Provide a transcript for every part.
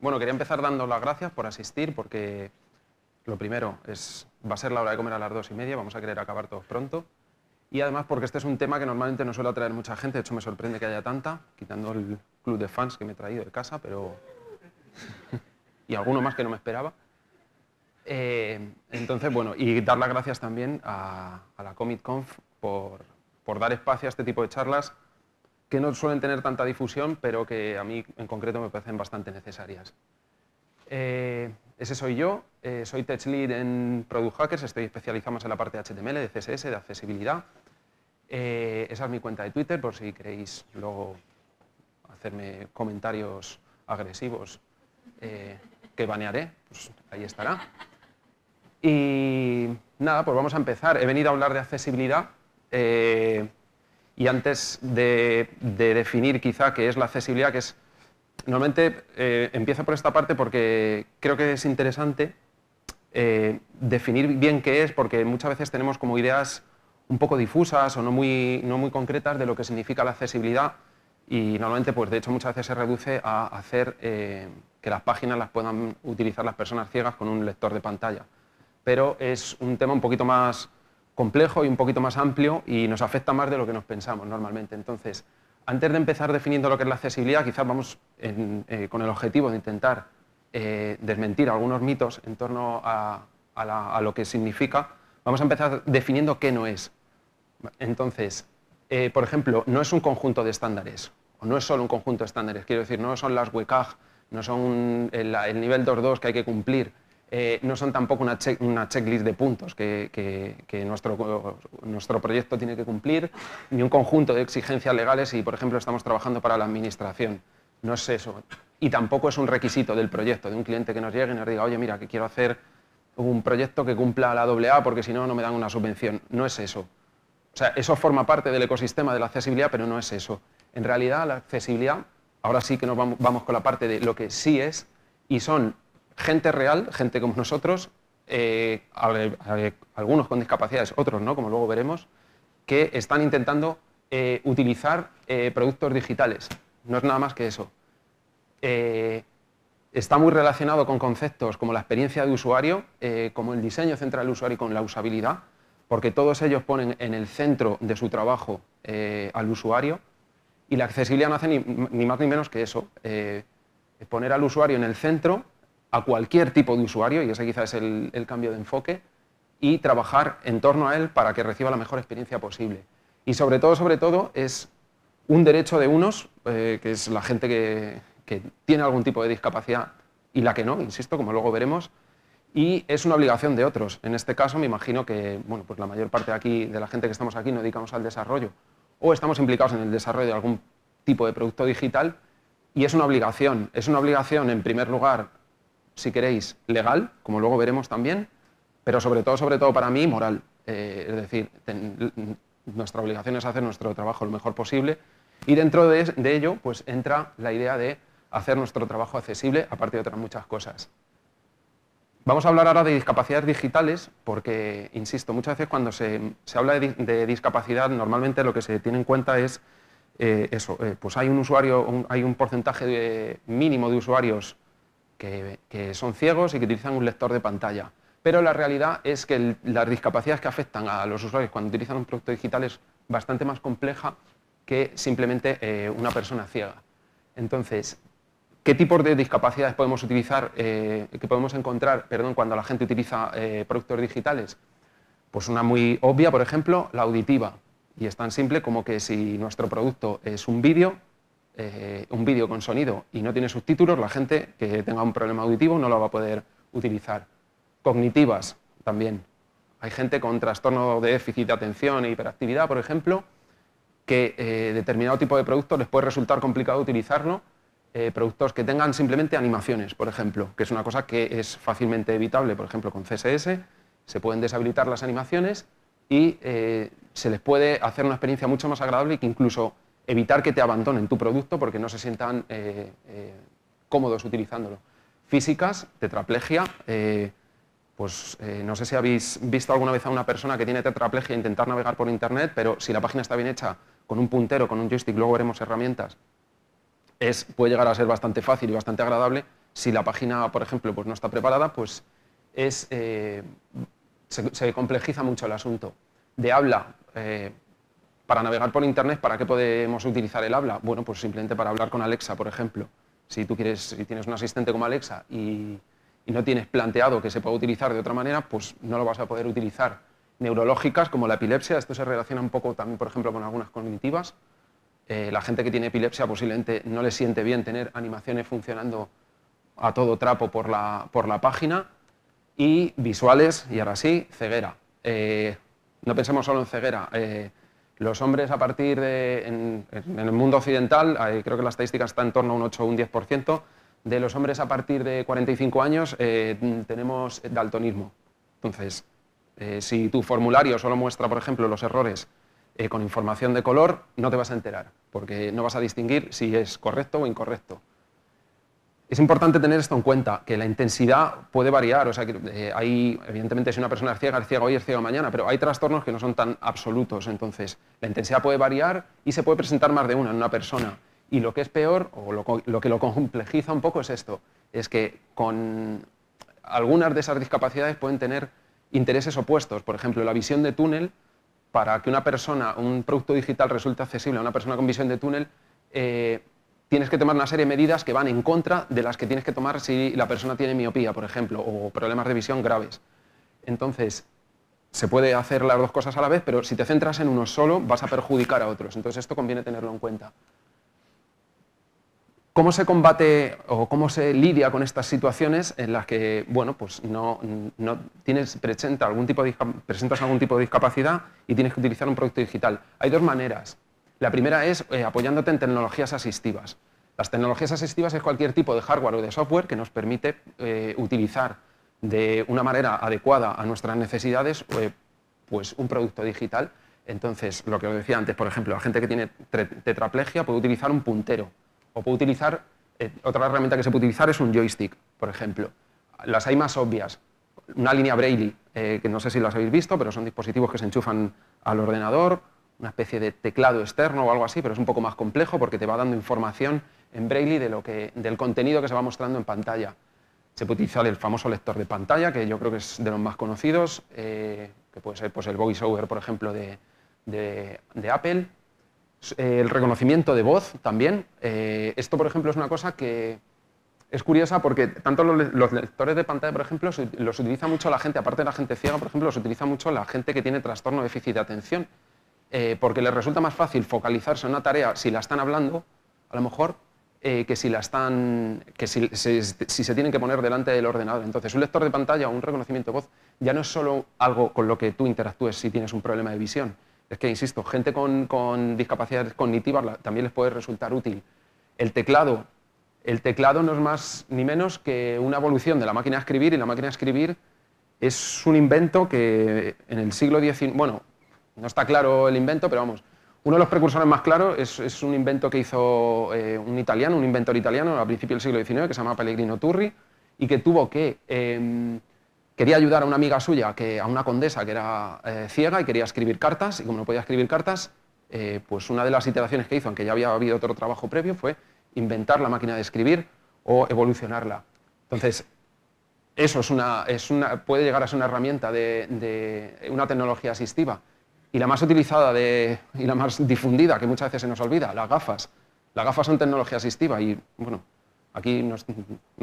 Bueno, quería empezar dando las gracias por asistir, porque lo primero es, va a ser la hora de comer a las dos y media, vamos a querer acabar todos pronto. Y además porque este es un tema que normalmente no suele atraer mucha gente, de hecho me sorprende que haya tanta, quitando el club de fans que me he traído de casa, pero... y alguno más que no me esperaba. Eh, entonces, bueno, y dar las gracias también a, la Comic Conf por dar espacio a este tipo de charlas que no suelen tener tanta difusión, pero que a mí en concreto me parecen bastante necesarias. Eh, ese soy yo, eh, soy Tech Lead en Product Hackers, estoy especializado en la parte de HTML, de CSS, de accesibilidad. Eh, esa es mi cuenta de Twitter, por si queréis luego hacerme comentarios agresivos que banearé, pues ahí estará. Y nada, pues vamos a empezar. He venido a hablar de accesibilidad. Y antes de, definir quizá qué es la accesibilidad, que es... Normalmente eh, empiezo por esta parte porque creo que es interesante eh, definir bien qué es, porque muchas veces tenemos como ideas un poco difusas o no muy, no muy concretas de lo que significa la accesibilidad y normalmente, pues de hecho muchas veces se reduce a hacer eh, que las páginas las puedan utilizar las personas ciegas con un lector de pantalla. Pero es un tema un poquito más complejo y un poquito más amplio y nos afecta más de lo que nos pensamos normalmente. Entonces, antes de empezar definiendo lo que es la accesibilidad, quizás vamos eh, con el objetivo de intentar eh, desmentir algunos mitos en torno a, lo que significa, vamos a empezar definiendo qué no es. Entonces, eh, por ejemplo, no es un conjunto de estándares, o no es solo un conjunto de estándares, quiero decir, no son las WCAG, e no son el nivel 2.2 que hay que cumplir, eh, no son tampoco una, checklist de puntos que, nuestro, proyecto tiene que cumplir, ni un conjunto de exigencias legales si, por ejemplo, estamos trabajando para la Administración. No es eso. Y tampoco es un requisito del proyecto, de un cliente que nos llegue y nos diga, oye, mira, que quiero hacer un proyecto que cumpla la AA porque si no, no me dan una subvención. No es eso. O sea, eso forma parte del ecosistema de la accesibilidad, pero no es eso. En realidad, la accesibilidad, ahora sí que nos vamos con la parte de lo que sí es, y son gente real, gente como nosotros, eh, algunos con discapacidades, otros no, como luego veremos, que están intentando eh, utilizar eh, productos digitales. No es nada más que eso. está muy relacionado con conceptos como la experiencia de usuario, como el diseño central del usuario y con la usabilidad, porque todos ellos ponen en el centro de su trabajo al usuario y la accesibilidad no hace ni, ni más ni menos que eso, poner al usuario en el centro a cualquier tipo de usuario, y ese quizás es el, cambio de enfoque, y trabajar en torno a él para que reciba la mejor experiencia posible. Y sobre todo, sobre todo, es un derecho de unos, eh, que es la gente que, tiene algún tipo de discapacidad y la que no, insisto, como luego veremos, y es una obligación de otros. En este caso, me imagino que pues la mayor parte de, aquí, de la gente que estamos aquí nos dedicamos al desarrollo o estamos implicados en el desarrollo de algún tipo de producto digital y es una obligación. Es una obligación, en primer lugar, si queréis, legal, como luego veremos también, pero sobre todo, sobre todo para mí, moral. Eh, es decir, nuestra obligación es hacer nuestro trabajo lo mejor posible y dentro de, ello pues entra la idea de hacer nuestro trabajo accesible a partir de otras muchas cosas. Vamos a hablar ahora de discapacidades digitales porque, insisto, muchas veces cuando se, habla de, discapacidad normalmente lo que se tiene en cuenta es eh, eso, eh, pues hay un usuario, hay un porcentaje mínimo de usuarios que, son ciegos y que utilizan un lector de pantalla. Pero la realidad es que las discapacidades que afectan a los usuarios cuando utilizan un producto digital es bastante más compleja que simplemente eh, una persona ciega. Entonces, ¿qué tipos de discapacidades podemos utilizar, eh, que podemos encontrar, perdón, cuando la gente utiliza eh, productos digitales? Pues una muy obvia, por ejemplo, la auditiva. Y es tan simple como que si nuestro producto es un vídeo, eh, un vídeo con sonido y no tiene subtítulos, la gente que tenga un problema auditivo no lo va a poder utilizar. Cognitivas también. Hay gente con trastorno de déficit de atención e hiperactividad, por ejemplo, que eh, determinado tipo de producto les puede resultar complicado utilizarlo. Eh, productos que tengan simplemente animaciones, por ejemplo, que es una cosa que es fácilmente evitable, por ejemplo, con CSS, se pueden deshabilitar las animaciones y se les puede hacer una experiencia mucho más agradable y que incluso evitar que te abandonen tu producto porque no se sientan eh, eh, cómodos utilizándolo. Físicas, tetraplegia, eh, pues no sé si habéis visto alguna vez a una persona que tiene tetraplegia intentar navegar por Internet, pero si la página está bien hecha con un puntero, con un joystick, luego veremos herramientas, es, puede llegar a ser bastante fácil y bastante agradable. Si la página, por ejemplo, pues no está preparada, pues es, se, complejiza mucho el asunto. De habla, para navegar por Internet, ¿para qué podemos utilizar el habla? Bueno, pues simplemente para hablar con Alexa, por ejemplo. Si tú quieres, si tienes un asistente como Alexa y, no tienes planteado que se pueda utilizar de otra manera, pues no lo vas a poder utilizar. Neurológicas como la epilepsia, esto se relaciona un poco también, por ejemplo, con algunas cognitivas. Eh, la gente que tiene epilepsia posiblemente no le siente bien tener animaciones funcionando a todo trapo por la, por la página. Y visuales, y ahora sí, ceguera. Eh, no pensemos solo en ceguera. Eh, los hombres a partir de, en, el mundo occidental, creo que la estadística está en torno a un 8 o un 10%, de los hombres a partir de 45 años eh, tenemos daltonismo. Entonces, eh, si tu formulario solo muestra, por ejemplo, los errores eh, con información de color, no te vas a enterar, porque no vas a distinguir si es correcto o incorrecto. Es importante tener esto en cuenta, que la intensidad puede variar. O sea, que, eh, hay, evidentemente, si una persona es ciega, es ciega hoy, es ciega mañana, pero hay trastornos que no son tan absolutos. Entonces, la intensidad puede variar y se puede presentar más de una en una persona. Y lo que es peor, o lo, que lo complejiza un poco, es esto: es que con algunas de esas discapacidades pueden tener intereses opuestos. Por ejemplo, la visión de túnel, para que una persona, un producto digital resulte accesible a una persona con visión de túnel, eh, tienes que tomar una serie de medidas que van en contra de las que tienes que tomar si la persona tiene miopía, por ejemplo, o problemas de visión graves. Entonces, se puede hacer las dos cosas a la vez, pero si te centras en uno solo, vas a perjudicar a otros. Entonces, esto conviene tenerlo en cuenta. ¿Cómo se combate o cómo se lidia con estas situaciones en las que, bueno, pues no, tienes, presenta algún tipo de, presentas algún tipo de discapacidad y tienes que utilizar un producto digital? Hay dos maneras. La primera es eh, apoyándote en tecnologías asistivas. Las tecnologías asistivas es cualquier tipo de hardware o de software que nos permite eh, utilizar de una manera adecuada a nuestras necesidades eh, pues un producto digital. Entonces, lo que os decía antes, por ejemplo, la gente que tiene tetraplegia puede utilizar un puntero o puede utilizar, otra herramienta que se puede utilizar es un joystick, por ejemplo. Las hay más obvias, una línea Braille, que no sé si las habéis visto, pero son dispositivos que se enchufan al ordenador una especie de teclado externo o algo así, pero es un poco más complejo porque te va dando información en braille de del contenido que se va mostrando en pantalla. Se puede utilizar el famoso lector de pantalla, que yo creo que es de los más conocidos, eh, que puede ser pues, el VoiceOver, por ejemplo, de, Apple. Eh, el reconocimiento de voz también. Eh, esto, por ejemplo, es una cosa que es curiosa porque tanto los, los lectores de pantalla, por ejemplo, los utiliza mucho la gente, aparte de la gente ciega, por ejemplo, los utiliza mucho la gente que tiene trastorno de déficit de atención eh, porque les resulta más fácil focalizarse en una tarea si la están hablando, a lo mejor, eh, que, si la están, se tienen que poner delante del ordenador. Entonces, un lector de pantalla o un reconocimiento de voz ya no es solo algo con lo que tú interactúes si tienes un problema de visión. Es que, insisto, gente con, discapacidades cognitivas también les puede resultar útil. El teclado. El teclado no es más ni menos que una evolución de la máquina de escribir y la máquina de escribir es un invento que en el siglo XIX, no está claro el invento, pero vamos. Uno de los precursores más claros es, un invento que hizo eh, un italiano, un inventor italiano a principios del siglo XIX, que se llama Pellegrino Turri, y que tuvo que... Em, quería ayudar a una amiga suya, que, a una condesa que era eh, ciega y quería escribir cartas, y como no podía escribir cartas, eh, pues una de las iteraciones que hizo, aunque ya había habido otro trabajo previo, fue inventar la máquina de escribir o evolucionarla. Entonces, eso es una, puede llegar a ser una herramienta de una tecnología asistiva y la más utilizada y la más difundida, que muchas veces se nos olvida, las gafas. Las gafas son tecnología asistiva y, bueno, aquí nos,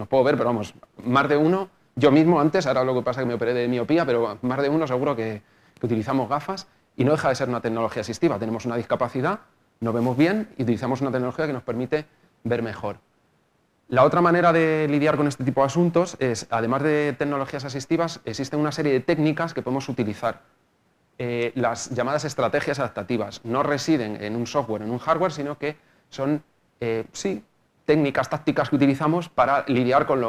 puedo ver, pero vamos, más de uno, yo mismo antes, ahora lo que pasa es que me operé de miopía, pero más de uno seguro que, utilizamos gafas y no deja de ser una tecnología asistiva. Tenemos una discapacidad, no vemos bien y utilizamos una tecnología que nos permite ver mejor. La otra manera de lidiar con este tipo de asuntos es, además de tecnologías asistivas, existen una serie de técnicas que podemos utilizar eh, las llamadas estrategias adaptativas no residen en un software, en un hardware, sino que son, eh, sí, técnicas, tácticas que utilizamos para lidiar con,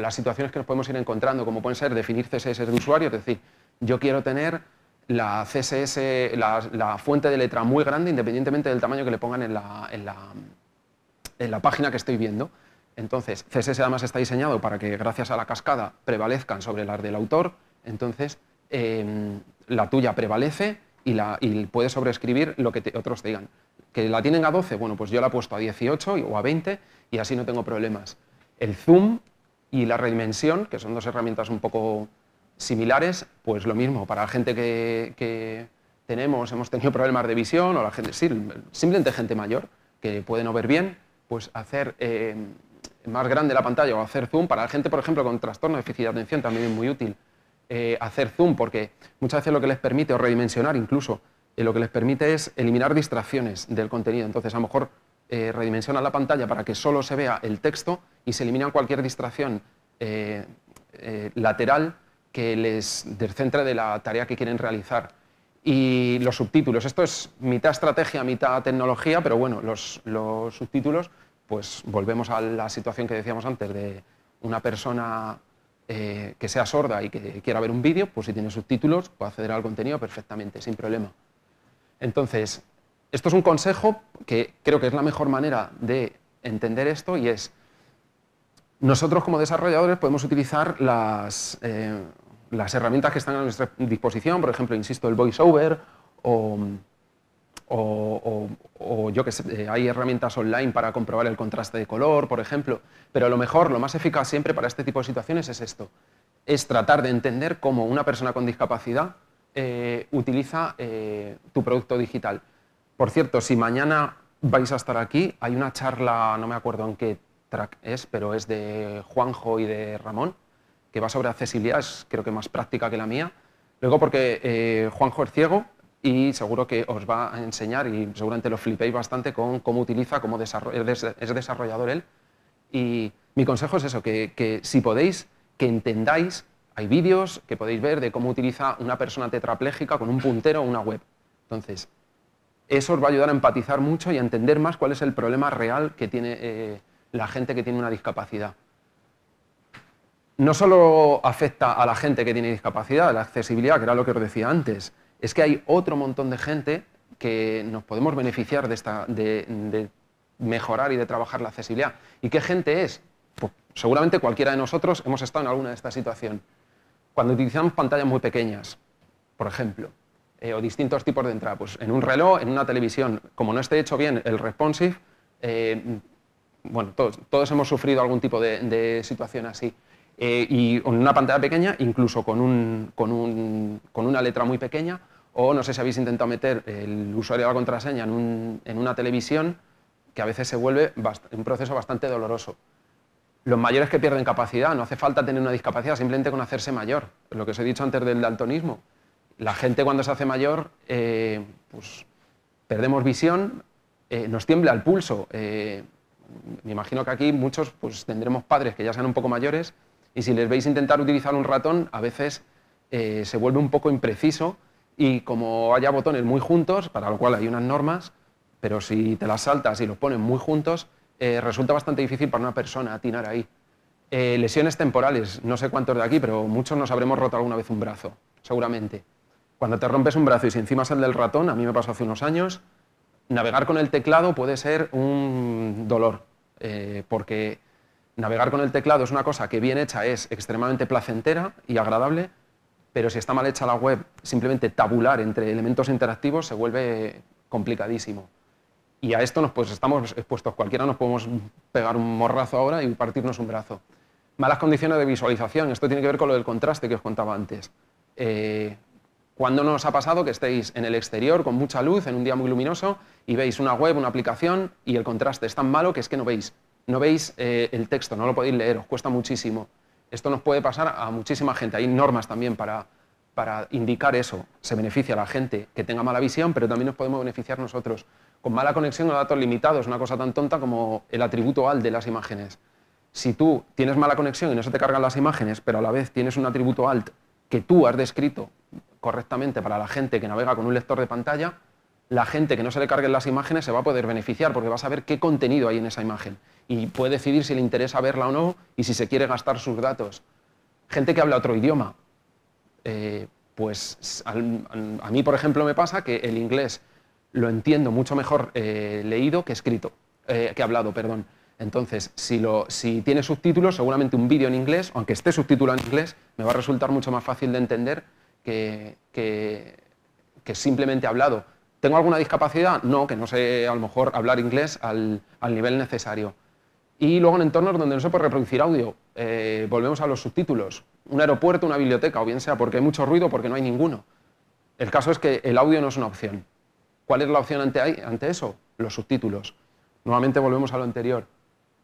las situaciones que nos podemos ir encontrando, como pueden ser definir CSS de usuario, es decir, yo quiero tener la CSS, la, fuente de letra muy grande, independientemente del tamaño que le pongan en la, en la página que estoy viendo. Entonces, CSS además está diseñado para que gracias a la cascada prevalezcan sobre las del autor, entonces Em, la tuya prevalece y, la, y puedes sobreescribir lo que otros te digan. Que la tienen a 12, bueno, pues yo la he puesto a 18 o a 20 y así no tengo problemas. El zoom y la redimensión, que son dos herramientas un poco similares, pues lo mismo, para la gente que, tenemos, hemos tenido problemas de visión, o la gente, simplemente gente mayor, que puede no ver bien, pues hacer eh, más grande la pantalla o hacer zoom, para la gente, por ejemplo, con trastorno de déficit de atención también es muy útil. Eh, hacer zoom, porque muchas veces lo que les permite, o redimensionar incluso, eh, lo que les permite es eliminar distracciones del contenido. Entonces, a lo mejor eh, redimensionan la pantalla para que solo se vea el texto y se elimina cualquier distracción eh, lateral que les descentre de la tarea que quieren realizar. Y los subtítulos, esto es mitad estrategia, mitad tecnología, pero bueno, los subtítulos, pues volvemos a la situación que decíamos antes de una persona eh, que sea sorda y que quiera ver un vídeo, pues si tiene subtítulos puede acceder al contenido perfectamente, sin problema. Entonces, esto es un consejo que creo que es la mejor manera de entender esto y es, nosotros como desarrolladores podemos utilizar las, eh, las herramientas que están a nuestra disposición, por ejemplo, insisto, el voiceover o o, yo que sé, eh, hay herramientas online para comprobar el contraste de color, por ejemplo, pero a lo mejor, lo más eficaz siempre para este tipo de situaciones es esto, es tratar de entender cómo una persona con discapacidad eh, utiliza eh, tu producto digital. Por cierto, si mañana vais a estar aquí, hay una charla, no me acuerdo en qué track es, pero es de Juanjo y de Ramón, que va sobre accesibilidad, es creo que más práctica que la mía. Luego porque Juanjo es ciego y seguro que os va a enseñar y seguramente lo flipéis bastante con cómo utiliza, cómo es desarrollador él. Y mi consejo es eso, que, si podéis, que entendáis, hay vídeos que podéis ver de cómo utiliza una persona tetrapléjica con un puntero o una web. Entonces, eso os va a ayudar a empatizar mucho y a entender más cuál es el problema real que tiene eh, la gente que tiene una discapacidad. No solo afecta a la gente que tiene discapacidad, la accesibilidad, que era lo que os decía antes, es que hay otro montón de gente que nos podemos beneficiar de, mejorar y de trabajar la accesibilidad. ¿Y qué gente es? Pues seguramente cualquiera de nosotros hemos estado en alguna de estas situaciones. Cuando utilizamos pantallas muy pequeñas, por ejemplo, eh, o distintos tipos de entradas, pues en un reloj, en una televisión, como no esté hecho bien el responsive, eh, bueno, todos, hemos sufrido algún tipo de, situación así. Eh, y en una pantalla pequeña, incluso con una letra muy pequeña, o no sé si habéis intentado meter el usuario de la contraseña en, una televisión, que a veces se vuelve un proceso bastante doloroso. Los mayores que pierden capacidad, no hace falta tener una discapacidad, simplemente con hacerse mayor. Lo que os he dicho antes del daltonismo. La gente cuando se hace mayor, eh, pues perdemos visión, eh, nos tiembla el pulso. Eh, me imagino que aquí muchos pues, tendremos padres que ya sean un poco mayores y si les veis intentar utilizar un ratón, a veces se vuelve un poco impreciso y como haya botones muy juntos, para lo cual hay unas normas, pero si te las saltas y los pones muy juntos, eh, resulta bastante difícil para una persona atinar ahí. Eh, lesiones temporales, no sé cuántos de aquí, pero muchos nos habremos roto alguna vez un brazo, seguramente. Cuando te rompes un brazo y si encima es el del ratón, a mí me pasó hace unos años, navegar con el teclado puede ser un dolor, eh, porque navegar con el teclado es una cosa que bien hecha es extremadamente placentera y agradable, pero si está mal hecha la web, simplemente tabular entre elementos interactivos se vuelve complicadísimo. Y a esto pues, estamos expuestos. Cualquiera nos podemos pegar un morrazo ahora y partirnos un brazo. Malas condiciones de visualización. Esto tiene que ver con lo del contraste que os contaba antes. Eh, ¿Cuándo nos ha pasado que estéis en el exterior con mucha luz, en un día muy luminoso, y veis una web, una aplicación, y el contraste es tan malo que es que no veis? No veis eh, el texto, no lo podéis leer, os cuesta muchísimo. Esto nos puede pasar a muchísima gente. Hay normas también para, indicar eso. Se beneficia a la gente que tenga mala visión, pero también nos podemos beneficiar nosotros. Con mala conexión o datos limitados, una cosa tan tonta como el atributo alt de las imágenes. Si tú tienes mala conexión y no se te cargan las imágenes, pero a la vez tienes un atributo ALT que tú has descrito correctamente para la gente que navega con un lector de pantalla, la gente que no se le carguen las imágenes se va a poder beneficiar porque va a saber qué contenido hay en esa imagen y puede decidir si le interesa verla o no y si se quiere gastar sus datos. Gente que habla otro idioma. Eh, pues a mí, por ejemplo, me pasa que el inglés lo entiendo mucho mejor eh, leído que escrito, eh, que hablado, perdón. Entonces, si, tiene subtítulos, seguramente un vídeo en inglés, aunque esté subtítulo en inglés, me va a resultar mucho más fácil de entender que simplemente hablado ¿Tengo alguna discapacidad? No, que no sé a lo mejor hablar inglés al, nivel necesario. Y luego en entornos donde no se puede reproducir audio, eh, volvemos a los subtítulos. Un aeropuerto, una biblioteca, o bien sea porque hay mucho ruido porque no hay ninguno. El caso es que el audio no es una opción. ¿Cuál es la opción ante, eso? Los subtítulos. Nuevamente volvemos a lo anterior.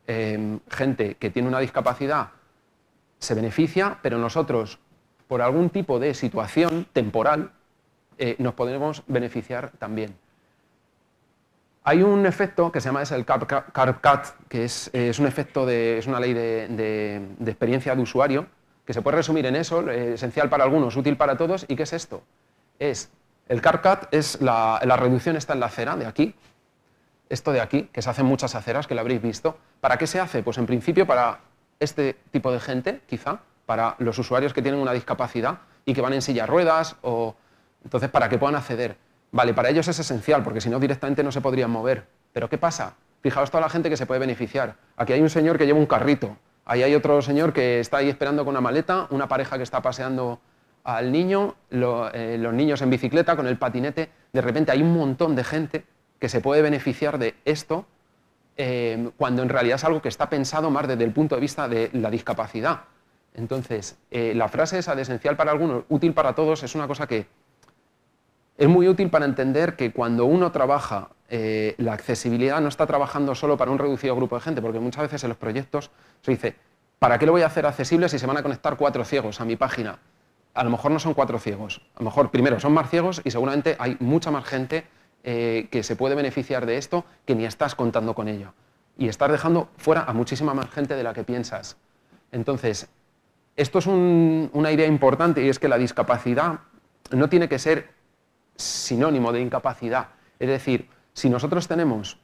Em, gente que tiene una discapacidad se beneficia, pero nosotros, por algún tipo de situación temporal, eh, nos podemos beneficiar también. Hay un efecto que se llama es el cut que eh, es, un efecto de, es una ley de, experiencia de usuario, que se puede resumir en eso, eh, esencial para algunos, útil para todos, ¿y qué es esto? Es, el cut es la, la reducción está en la acera de aquí, esto de aquí, que se hacen muchas aceras, que lo habréis visto. ¿Para qué se hace? Pues en principio para este tipo de gente, quizá, para los usuarios que tienen una discapacidad y que van en silla ruedas o entonces, para qué puedan acceder. Vale, para ellos es esencial, porque si no, directamente no se podrían mover. Pero ¿qué pasa? Fijaos toda la gente que se puede beneficiar. Aquí hay un señor que lleva un carrito, ahí hay otro señor que está ahí esperando con una maleta, una pareja que está paseando al niño, eh, los niños en bicicleta con el patinete. De repente hay un montón de gente que se puede beneficiar de esto eh, cuando en realidad es algo que está pensado más desde el punto de vista de la discapacidad. Entonces, eh, la frase esa de esencial para algunos, útil para todos, es una cosa que es muy útil para entender que cuando uno trabaja eh, la accesibilidad, no está trabajando solo para un reducido grupo de gente, porque muchas veces en los proyectos se dice, ¿para qué lo voy a hacer accesible si se van a conectar cuatro ciegos a mi página? A lo mejor no son cuatro ciegos, a lo mejor primero son más ciegos y seguramente hay mucha más gente eh, que se puede beneficiar de esto que ni estás contando con ello. Y estás dejando fuera a muchísima más gente de la que piensas. Entonces, esto es una idea importante y es que la discapacidad no tiene que ser sinónimo de incapacidad. Es decir, si nosotros tenemos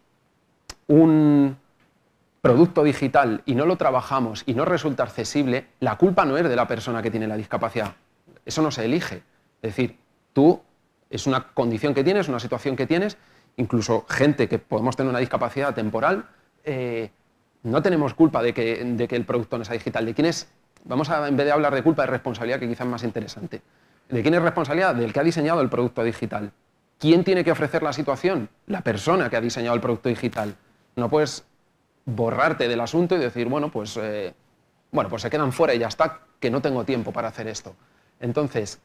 un producto digital y no lo trabajamos y no resulta accesible, la culpa no es de la persona que tiene la discapacidad. Eso no se elige. Es decir, tú es una condición que tienes, una situación que tienes, incluso gente que podemos tener una discapacidad temporal, eh, no tenemos culpa de que, el producto no sea digital. ¿De quién es? Vamos a, en vez de hablar de culpa, de responsabilidad, que quizás es más interesante. ¿De quién es responsabilidad? Del que ha diseñado el producto digital. ¿Quién tiene que ofrecer la situación? La persona que ha diseñado el producto digital. No puedes borrarte del asunto y decir, bueno, pues, eh, bueno, pues se quedan fuera y ya está, que no tengo tiempo para hacer esto. Entonces,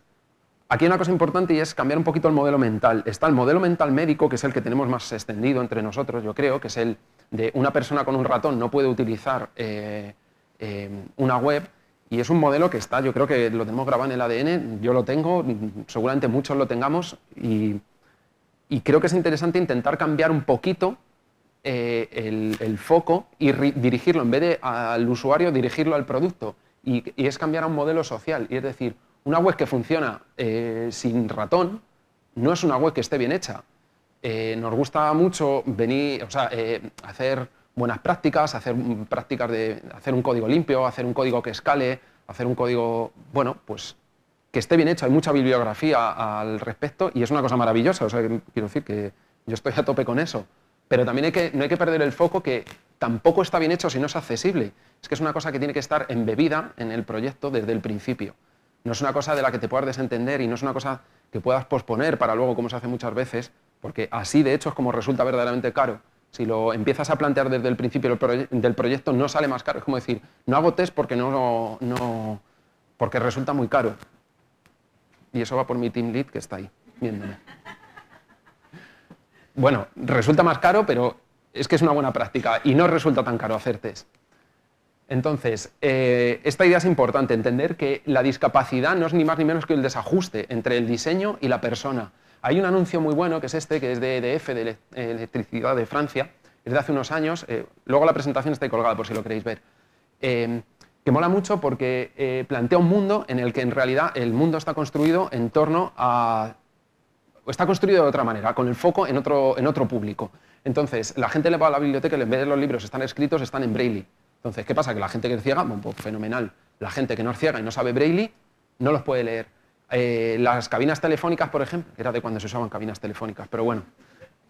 aquí hay una cosa importante y es cambiar un poquito el modelo mental. Está el modelo mental médico, que es el que tenemos más extendido entre nosotros, yo creo, que es el de una persona con un ratón no puede utilizar eh, eh, una web y es un modelo que está, yo creo que lo tenemos grabado en el ADN, yo lo tengo, seguramente muchos lo tengamos, y, creo que es interesante intentar cambiar un poquito eh, el, foco y dirigirlo, en vez de al usuario, dirigirlo al producto. Y, es cambiar a un modelo social. Y es decir, una web que funciona eh, sin ratón no es una web que esté bien hecha. Eh, nos gusta mucho venir, o sea, hacer buenas prácticas, hacer prácticas de hacer un código limpio, hacer un código que escale, hacer un código, bueno, pues que esté bien hecho, hay mucha bibliografía al respecto y es una cosa maravillosa, o sea, quiero decir que yo estoy a tope con eso, pero también no hay que perder el foco que tampoco está bien hecho si no es accesible, es que es una cosa que tiene que estar embebida en el proyecto desde el principio, no es una cosa de la que te puedas desentender y no es una cosa que puedas posponer para luego, como se hace muchas veces, porque así de hecho es como resulta verdaderamente caro si lo empiezas a plantear desde el principio del, proyecto, no sale más caro. Es como decir, no hago test porque, no, porque resulta muy caro. Y eso va por mi team lead que está ahí, viéndome. Bueno, resulta más caro, pero es que es una buena práctica y no resulta tan caro hacer test. Entonces, eh, esta idea es importante, entender que la discapacidad no es ni más ni menos que el desajuste entre el diseño y la persona. Hay un anuncio muy bueno que es este, que es de EDF, de eh, Electricidad de Francia, es de hace unos años. Eh, luego la presentación está colgada por si lo queréis ver. Eh, que mola mucho porque plantea un mundo en el que en realidad el mundo está construido en torno a... está construido de otra manera, con el foco en otro, en otro público. Entonces, la gente le va a la biblioteca y en vez de los libros están escritos, están en braille. Entonces, ¿qué pasa? Que la gente que es ciega, pues, fenomenal. La gente que no es ciega y no sabe braille, no los puede leer. Eh, las cabinas telefónicas, por ejemplo, era de cuando se usaban cabinas telefónicas, pero bueno,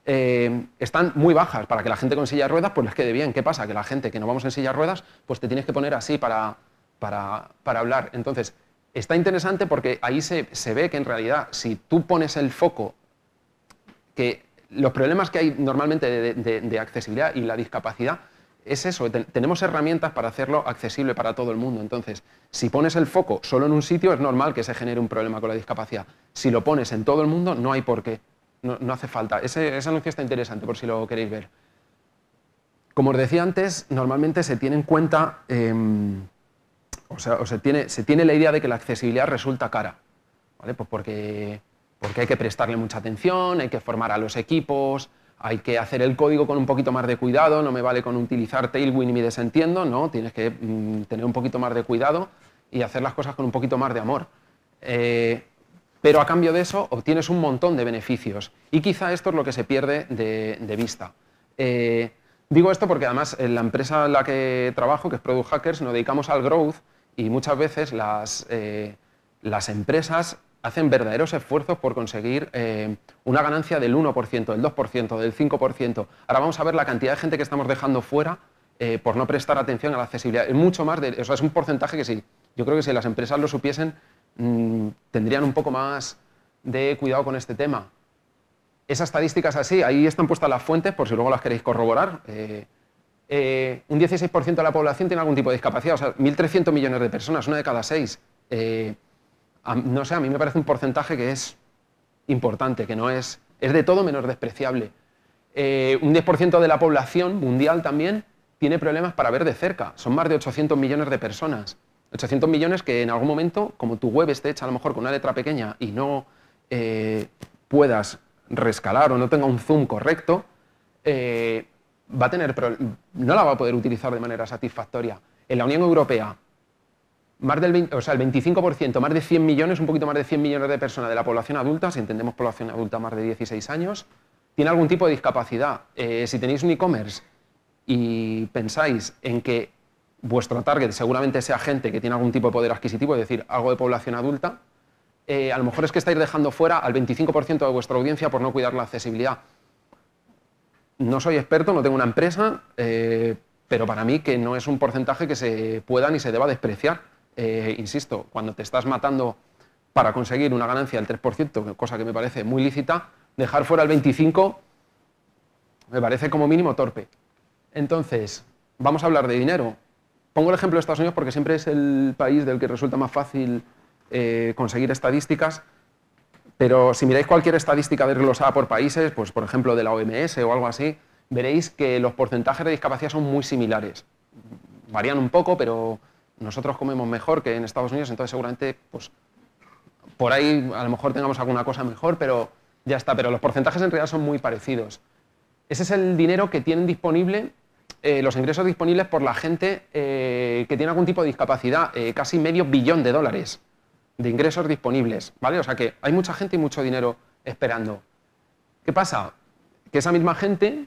eh, están muy bajas. Para que la gente con silla ruedas pues les quede bien. ¿Qué pasa? Que la gente que no vamos en silla ruedas, pues te tienes que poner así para, para, hablar. Entonces, está interesante porque ahí se, se ve que en realidad, si tú pones el foco, que los problemas que hay normalmente de accesibilidad y la discapacidad es eso, tenemos herramientas para hacerlo accesible para todo el mundo. Entonces, si pones el foco solo en un sitio, es normal que se genere un problema con la discapacidad. Si lo pones en todo el mundo, no hay por qué, no, hace falta. Ese, anuncio está interesante por si lo queréis ver. Como os decía antes, normalmente se tiene en cuenta, em, o sea, se, tiene, la idea de que la accesibilidad resulta cara, ¿vale? Pues porque hay que prestarle mucha atención, hay que formar a los equipos, hay que hacer el código con un poquito más de cuidado, no me vale con utilizar Tailwind y me desentiendo, no, tienes que mm, tener un poquito más de cuidado y hacer las cosas con un poquito más de amor. Eh, pero a cambio de eso obtienes un montón de beneficios y quizá esto es lo que se pierde de, vista. Eh, digo esto porque además en la empresa en la que trabajo, que es Product Hackers, nos dedicamos al growth y muchas veces las, eh, las empresas hacen verdaderos esfuerzos por conseguir eh, una ganancia del 1%, del 2%, del 5%. Ahora vamos a ver la cantidad de gente que estamos dejando fuera eh, por no prestar atención a la accesibilidad. Es mucho más, de, es un porcentaje que sí. Yo creo que si las empresas lo supiesen, mm, tendrían un poco más de cuidado con este tema. Esas estadísticas así, ahí están puestas las fuentes por si luego las queréis corroborar. Eh, un 16% de la población tiene algún tipo de discapacidad, o sea, 1.300 millones de personas, una de cada seis no sé, a mí me parece un porcentaje que es importante, que no es, es de todo menos despreciable. Eh, un 10% de la población mundial también tiene problemas para ver de cerca. Son más de 800 millones de personas. 800 millones que en algún momento, como tu web esté hecha a lo mejor con una letra pequeña y no eh, puedas rescalar o no tenga un zoom correcto, eh, va a tener no la va a poder utilizar de manera satisfactoria. En la Unión Europea, o sea, el 25%, más de 100 millones, un poquito más de 100 millones de personas de la población adulta, si entendemos población adulta más de 16 años, tiene algún tipo de discapacidad. Eh, si tenéis un e-commerce y pensáis en que vuestro target seguramente sea gente que tiene algún tipo de poder adquisitivo, es decir, algo de población adulta, eh, a lo mejor es que estáis dejando fuera al 25% de vuestra audiencia por no cuidar la accesibilidad. No soy experto, no tengo una empresa, eh, pero para mí que no es un porcentaje que se pueda ni se deba despreciar eh, insisto, cuando te estás matando para conseguir una ganancia del 3%, cosa que me parece muy lícita, dejar fuera el 25% me parece como mínimo torpe. Entonces, vamos a hablar de dinero. Pongo el ejemplo de Estados Unidos porque siempre es el país del que resulta más fácil eh, conseguir estadísticas, pero si miráis cualquier estadística desglosada por países, pues por ejemplo de la OMS o algo así, veréis que los porcentajes de discapacidad son muy similares. Varían un poco, pero nosotros comemos mejor que en Estados Unidos, entonces seguramente pues, por ahí a lo mejor tengamos alguna cosa mejor, pero ya está. Pero los porcentajes en realidad son muy parecidos. Ese es el dinero que tienen disponible, eh, los ingresos disponibles por la gente eh, que tiene algún tipo de discapacidad, eh, casi medio billón de dólares de ingresos disponibles, ¿vale? O sea que hay mucha gente y mucho dinero esperando. ¿Qué pasa? Que esa misma gente,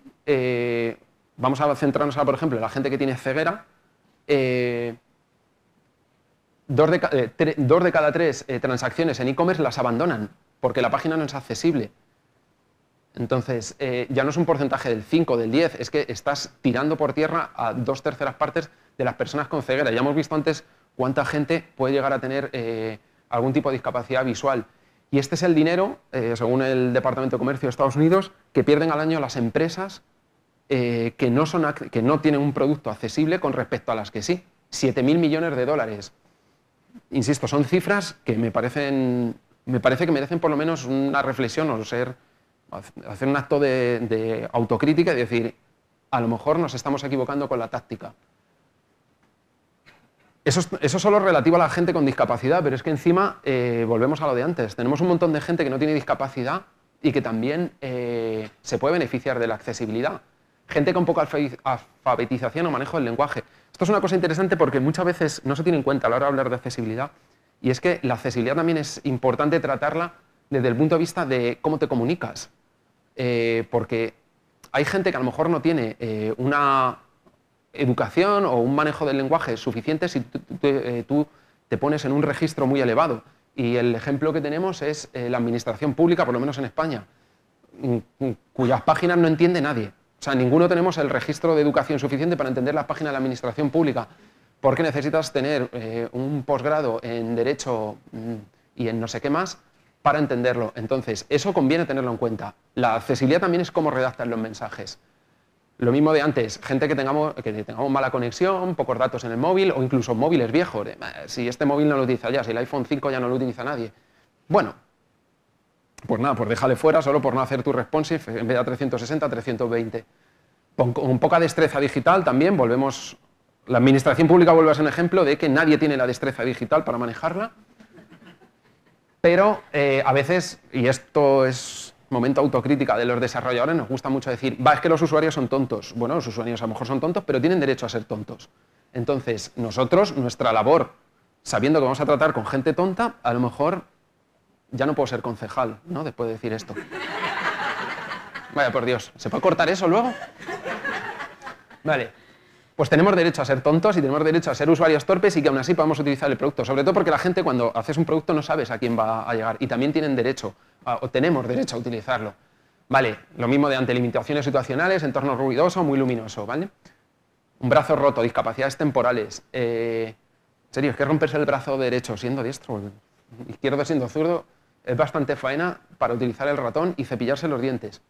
vamos a centrarnos ahora, por ejemplo, en la gente que tiene ceguera, eh, dos de, cada tres eh, transacciones en e-commerce las abandonan porque la página no es accesible. Entonces, eh, ya no es un porcentaje del 5, del 10, es que estás tirando por tierra a dos terceras partes de las personas con ceguera. Ya hemos visto antes cuánta gente puede llegar a tener algún tipo de discapacidad visual. Y este es el dinero, según el Departamento de Comercio de Estados Unidos, que pierden al año las empresas que, no que no tienen un producto accesible con respecto a las que sí. 7.000 millones de dólares insisto, son cifras que me parecen, me parece que merecen por lo menos una reflexión o ser, hacer un acto de, autocrítica y decir, a lo mejor nos estamos equivocando con la táctica. Eso, solo relativo a la gente con discapacidad, pero es que encima eh, volvemos a lo de antes. Tenemos un montón de gente que no tiene discapacidad y que también eh, se puede beneficiar de la accesibilidad. Gente con poca alfabetización o manejo del lenguaje. Esto es una cosa interesante porque muchas veces no se tiene en cuenta a la hora de hablar de accesibilidad y es que la accesibilidad también es importante tratarla desde el punto de vista de cómo te comunicas. Eh, porque hay gente que a lo mejor no tiene eh, una educación o un manejo del lenguaje suficiente si eh, tú, te pones en un registro muy elevado. Y el ejemplo que tenemos es la administración pública, por lo menos en España, mm, mm, cuyas páginas no entiende nadie. O sea, ninguno tenemos el registro de educación suficiente para entender la página de la administración pública, porque necesitas tener eh, un posgrado en Derecho mm, y en no sé qué más para entenderlo. Entonces, eso conviene tenerlo en cuenta. La accesibilidad también es cómo redactan los mensajes. Lo mismo de antes, gente que tengamos, mala conexión, pocos datos en el móvil o incluso móviles viejos. si este móvil no lo utiliza ya, si el iPhone 5 ya no lo utiliza nadie. Bueno, pues nada, pues déjale fuera solo por no hacer tu responsive, en vez de a 360, 320. Con, poca destreza digital también volvemos... La administración pública vuelve a ser un ejemplo de que nadie tiene la destreza digital para manejarla, pero eh, a veces, y esto es momento autocrítica de los desarrolladores, nos gusta mucho decir, va, es que los usuarios son tontos. Bueno, los usuarios a lo mejor son tontos, pero tienen derecho a ser tontos. Entonces, nosotros, nuestra labor, sabiendo que vamos a tratar con gente tonta, a lo mejor ya no puedo ser concejal, ¿no? Después de decir esto. Vaya, por Dios, ¿se puede cortar eso luego? Vale. Pues tenemos derecho a ser tontos y tenemos derecho a ser usuarios torpes y que aún así podamos utilizar el producto. Sobre todo porque la gente cuando haces un producto no sabes a quién va a llegar y también tienen derecho, o tenemos derecho a utilizarlo. Vale, lo mismo de ante limitaciones situacionales, entorno ruidoso, muy luminoso, ¿vale? Un brazo roto, discapacidades temporales. Eh, en serio, es que romperse el brazo derecho siendo diestro, izquierdo siendo zurdo, es bastante faena para utilizar el ratón y cepillarse los dientes.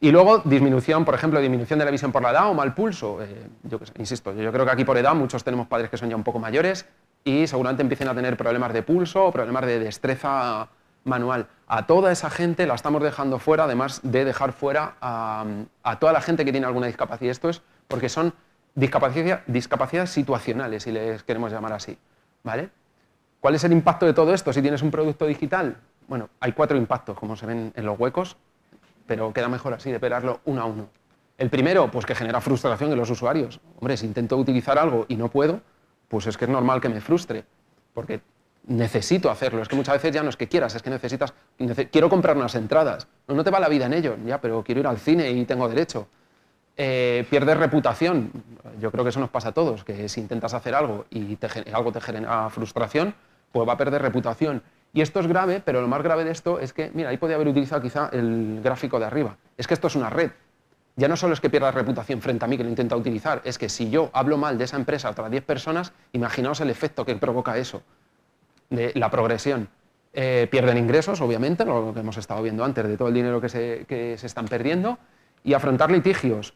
Y luego disminución, por ejemplo, disminución de la visión por la edad o mal pulso. Eh, yo insisto, yo creo que aquí por edad muchos tenemos padres que son ya un poco mayores y seguramente empiecen a tener problemas de pulso o problemas de destreza manual. A toda esa gente la estamos dejando fuera, además de dejar fuera a, toda la gente que tiene alguna discapacidad. Esto es porque son discapacidades situacionales, si les queremos llamar así. ¿vale? ¿Cuál es el impacto de todo esto? Si tienes un producto digital, bueno, hay cuatro impactos, como se ven en los huecos, pero queda mejor así de pelarlo uno a uno. El primero, pues que genera frustración en los usuarios. Hombre, si intento utilizar algo y no puedo, pues es que es normal que me frustre, porque necesito hacerlo. Es que muchas veces ya no es que quieras, es que necesitas, quiero comprar unas entradas. No, te va la vida en ello, ya, pero quiero ir al cine y tengo derecho. Eh, pierdes reputación. Yo creo que eso nos pasa a todos, que si intentas hacer algo y algo te genera frustración, pues va a perder reputación. Y esto es grave, pero lo más grave de esto es que, mira, ahí podría haber utilizado quizá el gráfico de arriba. Es que esto es una red. Ya no solo es que pierda reputación frente a mí que lo intenta utilizar, es que si yo hablo mal de esa empresa a otras 10 personas, imaginaos el efecto que provoca eso, de la progresión. Eh, pierden ingresos, obviamente, lo que hemos estado viendo antes, de todo el dinero que se, están perdiendo, y afrontar litigios.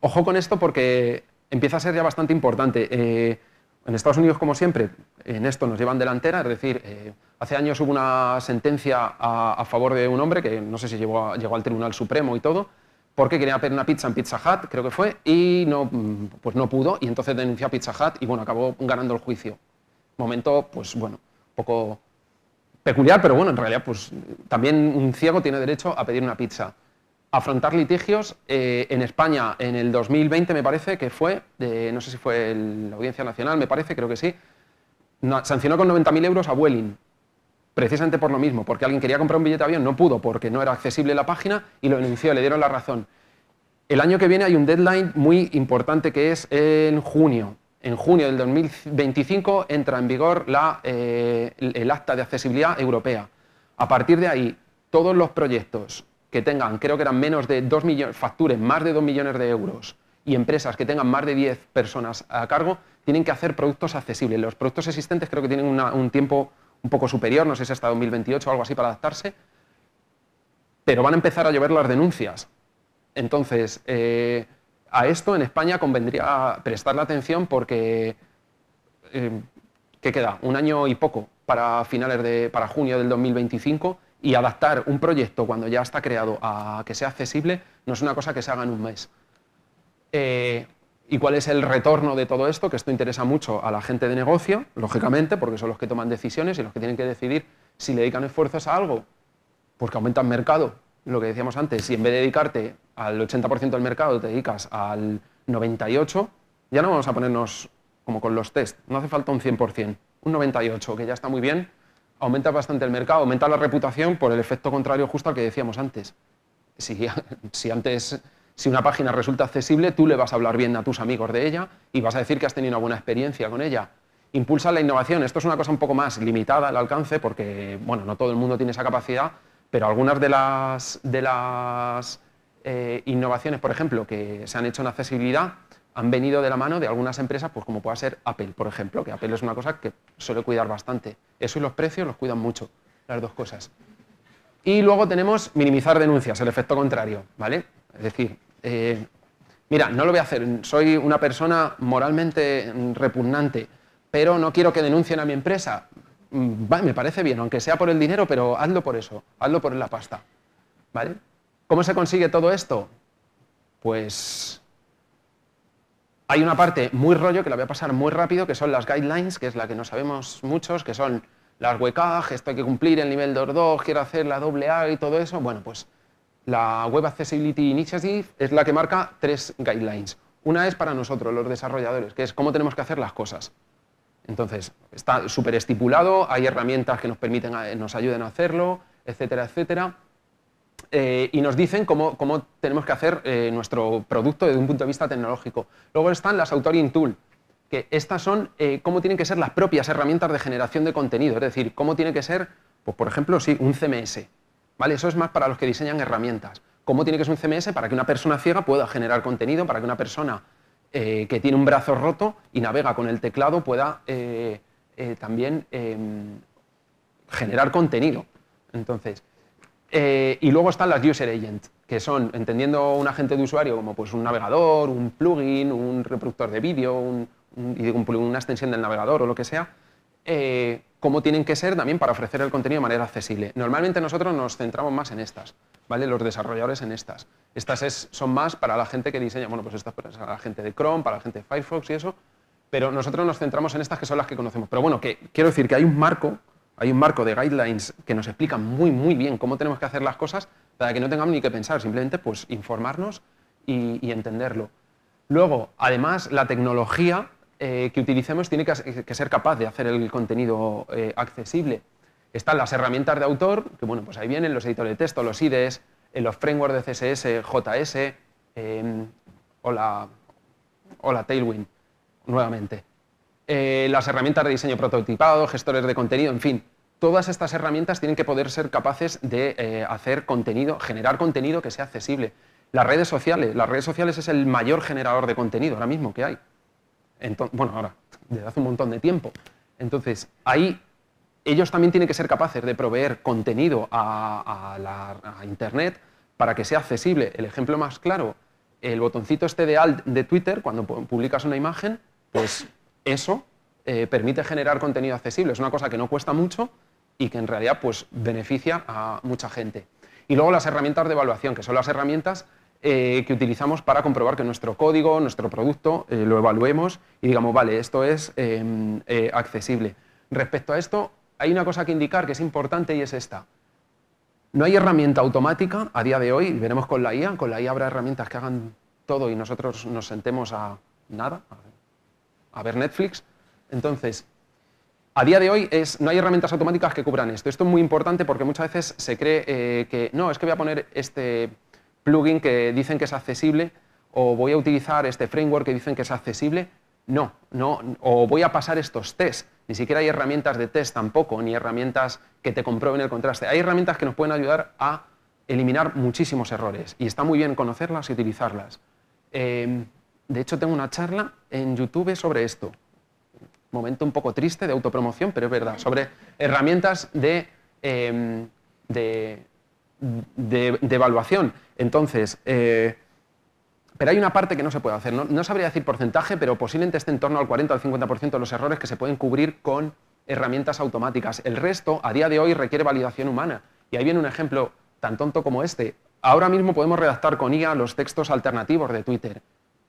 Ojo con esto porque empieza a ser ya bastante importante. Eh, en Estados Unidos, como siempre, en esto nos llevan delantera, es decir, eh, hace años hubo una sentencia a, favor de un hombre que no sé si llegó, al Tribunal Supremo y todo, porque quería pedir una pizza en Pizza Hut, creo que fue, y mm, pues no, pudo, y entonces denunció a Pizza Hut y bueno, acabó ganando el juicio. Momento, pues bueno, un poco peculiar, pero bueno, en realidad, pues también un ciego tiene derecho a pedir una pizza afrontar litigios eh, en España en el 2020, me parece que fue, no sé si fue la Audiencia Nacional, me parece, creo que sí, sancionó con 90.000 euros a Vueling, precisamente por lo mismo, porque alguien quería comprar un billete de avión, no pudo porque no era accesible la página y lo denunció, le dieron la razón. El año que viene hay un deadline muy importante que es en junio. En junio del 2025 entra en vigor eh, el Acta de Accesibilidad Europea. A partir de ahí, todos los proyectos que tengan, creo que eran menos de 2 millones, facturen más de 2 millones de euros y empresas que tengan más de 10 personas a cargo, tienen que hacer productos accesibles. Los productos existentes creo que tienen un tiempo un poco superior, no sé si hasta 2028 o algo así para adaptarse, pero van a empezar a llover las denuncias. Entonces, eh, a esto en España convendría prestar la atención porque, eh, ¿qué queda? Un año y poco para finales de, para junio del 2025 y adaptar un proyecto cuando ya está creado a que sea accesible no es una cosa que se haga en un mes. Eh, ¿Y cuál es el retorno de todo esto? Que esto interesa mucho a la gente de negocio, lógicamente, porque son los que toman decisiones y los que tienen que decidir si le dedican esfuerzos a algo, porque aumenta el mercado. Lo que decíamos antes, si en vez de dedicarte al 80% del mercado te dedicas al 98%, ya no vamos a ponernos como con los test, no hace falta un 100%, un 98% que ya está muy bien aumenta bastante el mercado, aumenta la reputación por el efecto contrario justo al que decíamos antes. Si, una página resulta accesible, tú le vas a hablar bien a tus amigos de ella y vas a decir que has tenido una buena experiencia con ella. Impulsa la innovación. Esto es una cosa un poco más limitada al alcance porque, bueno, no todo el mundo tiene esa capacidad, pero algunas de las, de las eh, innovaciones, por ejemplo, que se han hecho en accesibilidad, han venido de la mano de algunas empresas, pues como pueda ser Apple, por ejemplo, que Apple es una cosa que suele cuidar bastante. Eso y los precios los cuidan mucho, las dos cosas. Y luego tenemos minimizar denuncias, el efecto contrario, ¿vale? Es decir, eh, mira, no lo voy a hacer, soy una persona moralmente repugnante, pero no quiero que denuncien a mi empresa. Mm, me parece bien, aunque sea por el dinero, pero hazlo por eso, hazlo por la pasta, ¿vale? ¿Cómo se consigue todo esto? Pues hay una parte muy rollo que la voy a pasar muy rápido, que son las guidelines, que es la que no sabemos muchos, que son las WCAG, esto hay que cumplir el nivel 2, quiero hacer la AA y todo eso. Bueno, pues la Web Accessibility Initiative es la que marca tres guidelines. Una es para nosotros, los desarrolladores, que es cómo tenemos que hacer las cosas. Entonces, está súper estipulado, hay herramientas que nos permiten, eh, nos ayuden a hacerlo, etcétera, etcétera. Eh, y nos dicen cómo, tenemos que hacer eh, nuestro producto desde un punto de vista tecnológico. Luego están las Authoring Tool, que estas son eh, cómo tienen que ser las propias herramientas de generación de contenido, es decir, cómo tiene que ser, pues, por ejemplo, sí, un CMS. Eso es más para los que diseñan herramientas. ¿Cómo tiene que ser un CMS para que una persona ciega pueda generar contenido, para que una persona que tiene un brazo roto y navega con el teclado pueda también em, generar contenido? Entonces, eh, y luego están las user agents, que son, entendiendo un agente de usuario como pues, un navegador, un plugin, un reproductor de vídeo, una extensión del navegador o lo que sea, eh, cómo tienen que ser también para ofrecer el contenido de manera accesible. Normalmente nosotros nos centramos más en estas, ¿vale? los desarrolladores en estas. Estas son más para la gente que diseña, bueno, pues estas para la gente de Chrome, para la gente de Firefox y eso, pero nosotros nos centramos en estas que son las que conocemos. Pero bueno, que quiero decir que hay un marco hay un marco de guidelines que nos explica muy, muy bien cómo tenemos que hacer las cosas para que no tengamos ni que pensar, simplemente pues, informarnos y, entenderlo. Luego, además, la tecnología eh, que utilicemos tiene que, ser capaz de hacer el contenido eh, accesible. Están las herramientas de autor, que bueno, pues ahí vienen los editores de texto, los IDEs, eh, los frameworks de CSS, JS o o la Tailwind, nuevamente. Eh, las herramientas de diseño prototipado, gestores de contenido, en fin. Todas estas herramientas tienen que poder ser capaces de eh, hacer contenido, generar contenido que sea accesible. Las redes sociales, las redes sociales es el mayor generador de contenido ahora mismo que hay. bueno, ahora, desde hace un montón de tiempo. Entonces, ahí ellos también tienen que ser capaces de proveer contenido a, la, a Internet para que sea accesible. El ejemplo más claro, el botoncito este de alt de Twitter, cuando publicas una imagen, pues eso eh, permite generar contenido accesible. Es una cosa que no cuesta mucho y que en realidad pues, beneficia a mucha gente. Y luego las herramientas de evaluación, que son las herramientas eh, que utilizamos para comprobar que nuestro código, nuestro producto, eh, lo evaluemos y digamos, vale, esto es em, accesible. Respecto a esto, hay una cosa que indicar que es importante y es esta. No hay herramienta automática a día de hoy, veremos con la IA, con la IA habrá herramientas que hagan todo y nosotros nos sentemos a nada, a ver Netflix. Entonces, a día de hoy no hay herramientas automáticas que cubran esto. Esto es muy importante porque muchas veces se cree eh, que no, es que voy a poner este plugin que dicen que es accesible o voy a utilizar este framework que dicen que es accesible. No, no, o voy a pasar estos tests. Ni siquiera hay herramientas de test tampoco, ni herramientas que te comprueben el contraste. Hay herramientas que nos pueden ayudar a eliminar muchísimos errores y está muy bien conocerlas y utilizarlas. Eh, de hecho, tengo una charla en YouTube sobre esto. Momento un poco triste de autopromoción, pero es verdad. Sobre herramientas de, em, evaluación. Entonces, eh, pero hay una parte que no se puede hacer. No, sabría decir porcentaje, pero posiblemente esté en torno al 40 al 50% de los errores que se pueden cubrir con herramientas automáticas. El resto, a día de hoy, requiere validación humana. Y ahí viene un ejemplo tan tonto como este. Ahora mismo podemos redactar con IA los textos alternativos de Twitter.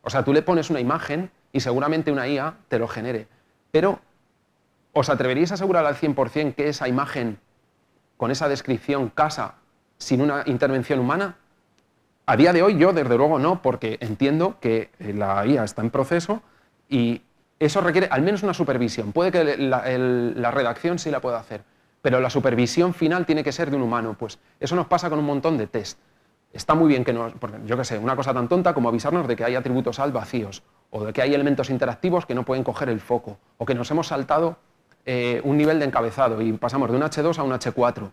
O sea, tú le pones una imagen y seguramente una IA te lo genere. Pero, ¿os atreveríais a asegurar al 100% que esa imagen, con esa descripción, casa sin una intervención humana? A día de hoy yo, desde luego, no, porque entiendo que eh, la IA está en proceso y eso requiere al menos una supervisión. Puede que la, redacción sí la pueda hacer, pero la supervisión final tiene que ser de un humano. Pues eso nos pasa con un montón de test está muy bien que nos, yo qué sé, una cosa tan tonta como avisarnos de que hay atributos al vacíos o de que hay elementos interactivos que no pueden coger el foco o que nos hemos saltado eh, un nivel de encabezado y pasamos de un H2 a un H4.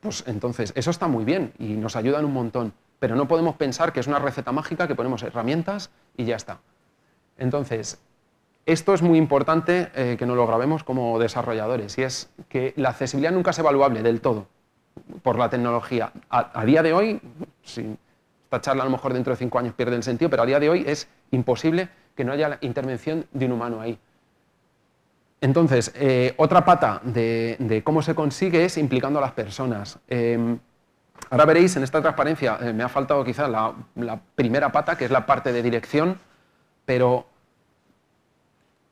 Pues entonces, eso está muy bien y nos en un montón, pero no podemos pensar que es una receta mágica que ponemos herramientas y ya está. Entonces, esto es muy importante eh, que nos lo grabemos como desarrolladores y es que la accesibilidad nunca es evaluable del todo por la tecnología. A, día de hoy, esta charla a lo mejor dentro de cinco años pierde el sentido, pero a día de hoy es imposible que no haya la intervención de un humano ahí. Entonces, eh, otra pata de, cómo se consigue es implicando a las personas. Em, ahora veréis en esta transparencia, eh, me ha faltado quizás la, primera pata, que es la parte de dirección, pero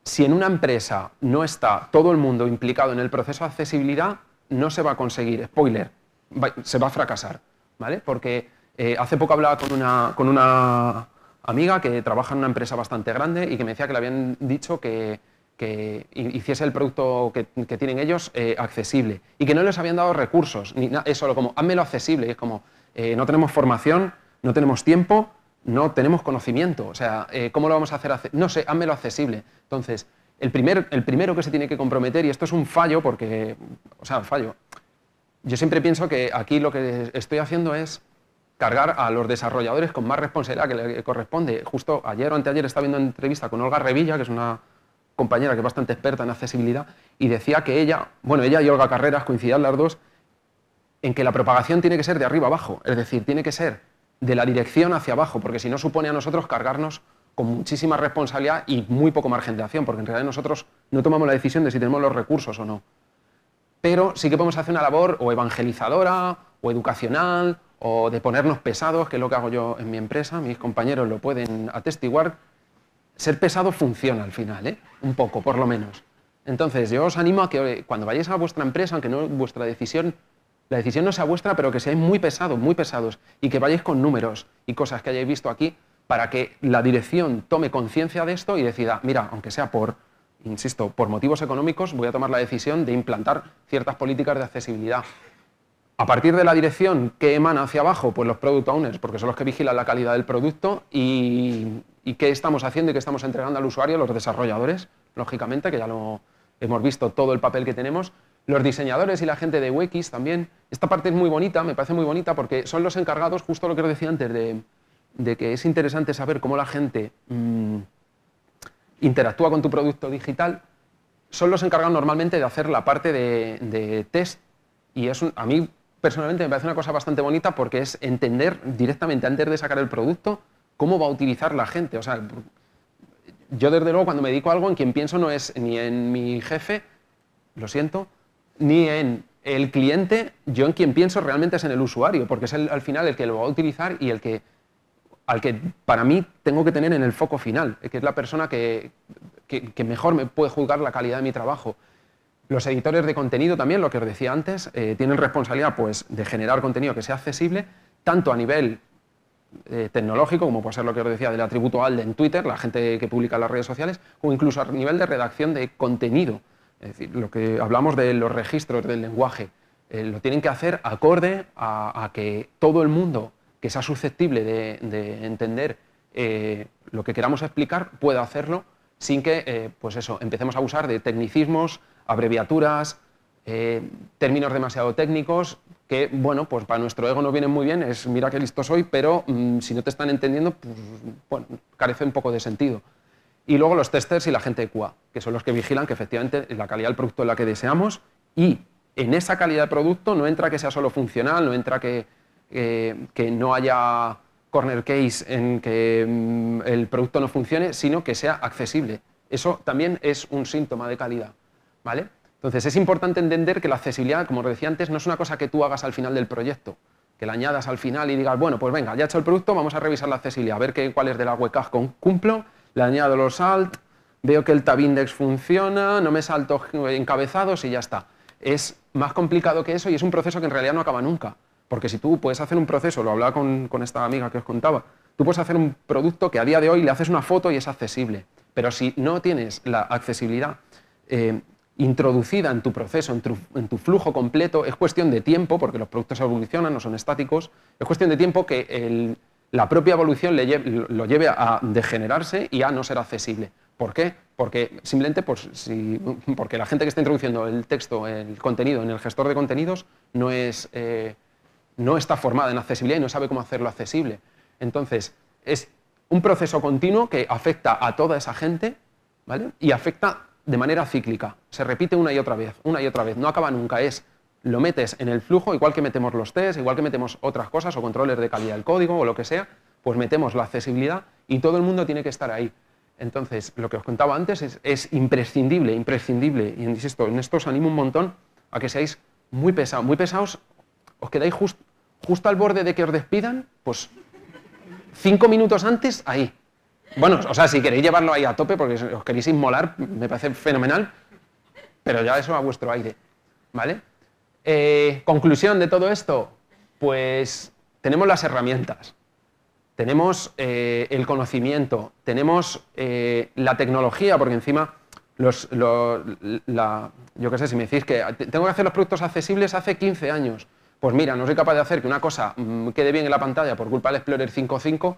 si en una empresa no está todo el mundo implicado en el proceso de accesibilidad, no se va a conseguir, spoiler, se va a fracasar, ¿vale? Porque eh, hace poco hablaba con una, amiga que trabaja en una empresa bastante grande y que me decía que le habían dicho que, hiciese el producto que, tienen ellos eh, accesible y que no les habían dado recursos, ni es solo como, házmelo accesible, y es como, eh, no tenemos formación, no tenemos tiempo, no tenemos conocimiento, o sea, ¿cómo lo vamos a hacer? No sé, házmelo accesible. Entonces, el, primero que se tiene que comprometer, y esto es un fallo porque, o sea, fallo, yo siempre pienso que aquí lo que estoy haciendo es cargar a los desarrolladores con más responsabilidad que le corresponde. Justo ayer o anteayer estaba viendo una entrevista con Olga Revilla, que es una compañera que es bastante experta en accesibilidad, y decía que ella, bueno, ella y Olga Carreras coincidían las dos, en que la propagación tiene que ser de arriba abajo, es decir, tiene que ser de la dirección hacia abajo, porque si no supone a nosotros cargarnos con muchísima responsabilidad y muy poco margen de acción, porque en realidad nosotros no tomamos la decisión de si tenemos los recursos o no. Pero sí que podemos hacer una labor o evangelizadora, o educacional, o de ponernos pesados, que es lo que hago yo en mi empresa, mis compañeros lo pueden atestiguar. Ser pesado funciona al final, ¿eh? un poco, por lo menos. Entonces, yo os animo a que cuando vayáis a vuestra empresa, aunque no vuestra decisión, la decisión no sea vuestra, pero que seáis muy pesados, muy pesados, y que vayáis con números y cosas que hayáis visto aquí, para que la dirección tome conciencia de esto y decida, mira, aunque sea por, insisto, por motivos económicos, voy a tomar la decisión de implantar ciertas políticas de accesibilidad. A partir de la dirección que emana hacia abajo, pues los product owners, porque son los que vigilan la calidad del producto y, qué estamos haciendo y qué estamos entregando al usuario, los desarrolladores, lógicamente, que ya lo hemos visto todo el papel que tenemos, los diseñadores y la gente de UX también. Esta parte es muy bonita, me parece muy bonita, porque son los encargados, justo lo que os decía antes, de, de que es interesante saber cómo la gente mm, interactúa con tu producto digital, son los encargados normalmente de hacer la parte de, test y es a mí personalmente me parece una cosa bastante bonita porque es entender directamente antes de sacar el producto cómo va a utilizar la gente. O sea, yo desde luego cuando me dedico a algo en quien pienso no es ni en mi jefe, lo siento, ni en el cliente, yo en quien pienso realmente es en el usuario, porque es el, al final el que lo va a utilizar y el que al que para mí tengo que tener en el foco final, que es la persona que, mejor me puede juzgar la calidad de mi trabajo. Los editores de contenido también, lo que os decía antes, eh, tienen responsabilidad pues, de generar contenido que sea accesible, tanto a nivel eh, tecnológico, como puede ser lo que os decía del atributo ALDE en Twitter, la gente que publica en las redes sociales, o incluso a nivel de redacción de contenido. Es decir, lo que hablamos de los registros del lenguaje, eh, lo tienen que hacer acorde a que todo el mundo que sea susceptible de, entender eh, lo que queramos explicar, pueda hacerlo sin que, eh, pues eso, empecemos a usar de tecnicismos, abreviaturas, eh, términos demasiado técnicos, que, bueno, pues para nuestro ego no vienen muy bien, es mira qué listo soy, pero mm, si no te están entendiendo, pues, bueno, carece un poco de sentido. Y luego los testers y la gente de QA, que son los que vigilan que efectivamente la calidad del producto es la que deseamos y en esa calidad de producto no entra que sea solo funcional, no entra que eh, que no haya corner case en que mm, el producto no funcione, sino que sea accesible. Eso también es un síntoma de calidad. ¿vale? Entonces es importante entender que la accesibilidad, como decía antes, no es una cosa que tú hagas al final del proyecto, que la añadas al final y digas, bueno, pues venga, ya he hecho el producto, vamos a revisar la accesibilidad, a ver qué, cuál es de la huecas cumplo, le añado los alt, veo que el tab funciona, no me salto encabezados y ya está. Es más complicado que eso y es un proceso que en realidad no acaba nunca. Porque si tú puedes hacer un proceso, lo hablaba con, esta amiga que os contaba, tú puedes hacer un producto que a día de hoy le haces una foto y es accesible. Pero si no tienes la accesibilidad eh, introducida en tu proceso, en tu, flujo completo, es cuestión de tiempo, porque los productos evolucionan, no son estáticos, es cuestión de tiempo que la propia evolución lo lleve a degenerarse y a no ser accesible. ¿Por qué? Porque simplemente porque la gente que está introduciendo el texto, el contenido en el gestor de contenidos, no es... Eh, no está formada en accesibilidad y no sabe cómo hacerlo accesible. Entonces, es un proceso continuo que afecta a toda esa gente y afecta de manera cíclica. Se repite una y otra vez, una y otra vez. No acaba nunca. Es lo metes en el flujo, igual que metemos los test, igual que metemos otras cosas o controles de calidad del código o lo que sea, pues metemos la accesibilidad y todo el mundo tiene que estar ahí. Entonces, lo que os contaba antes es, imprescindible, imprescindible, y insisto, en esto os animo un montón a que seáis muy pesados, muy pesados os quedáis justo al borde de que os despidan, pues cinco minutos antes, ahí. Bueno, o sea, si queréis llevarlo ahí a tope porque os queréis inmolar, me parece fenomenal, pero ya eso a vuestro aire, ¿vale? Eh, conclusión de todo esto, pues tenemos las herramientas, tenemos eh, el conocimiento, tenemos eh, la tecnología, porque encima, los, yo qué sé, si me decís que tengo que hacer los productos accesibles hace 15 años, pues mira, no soy capaz de hacer que una cosa mm, quede bien en la pantalla por culpa del Explorer 5.5,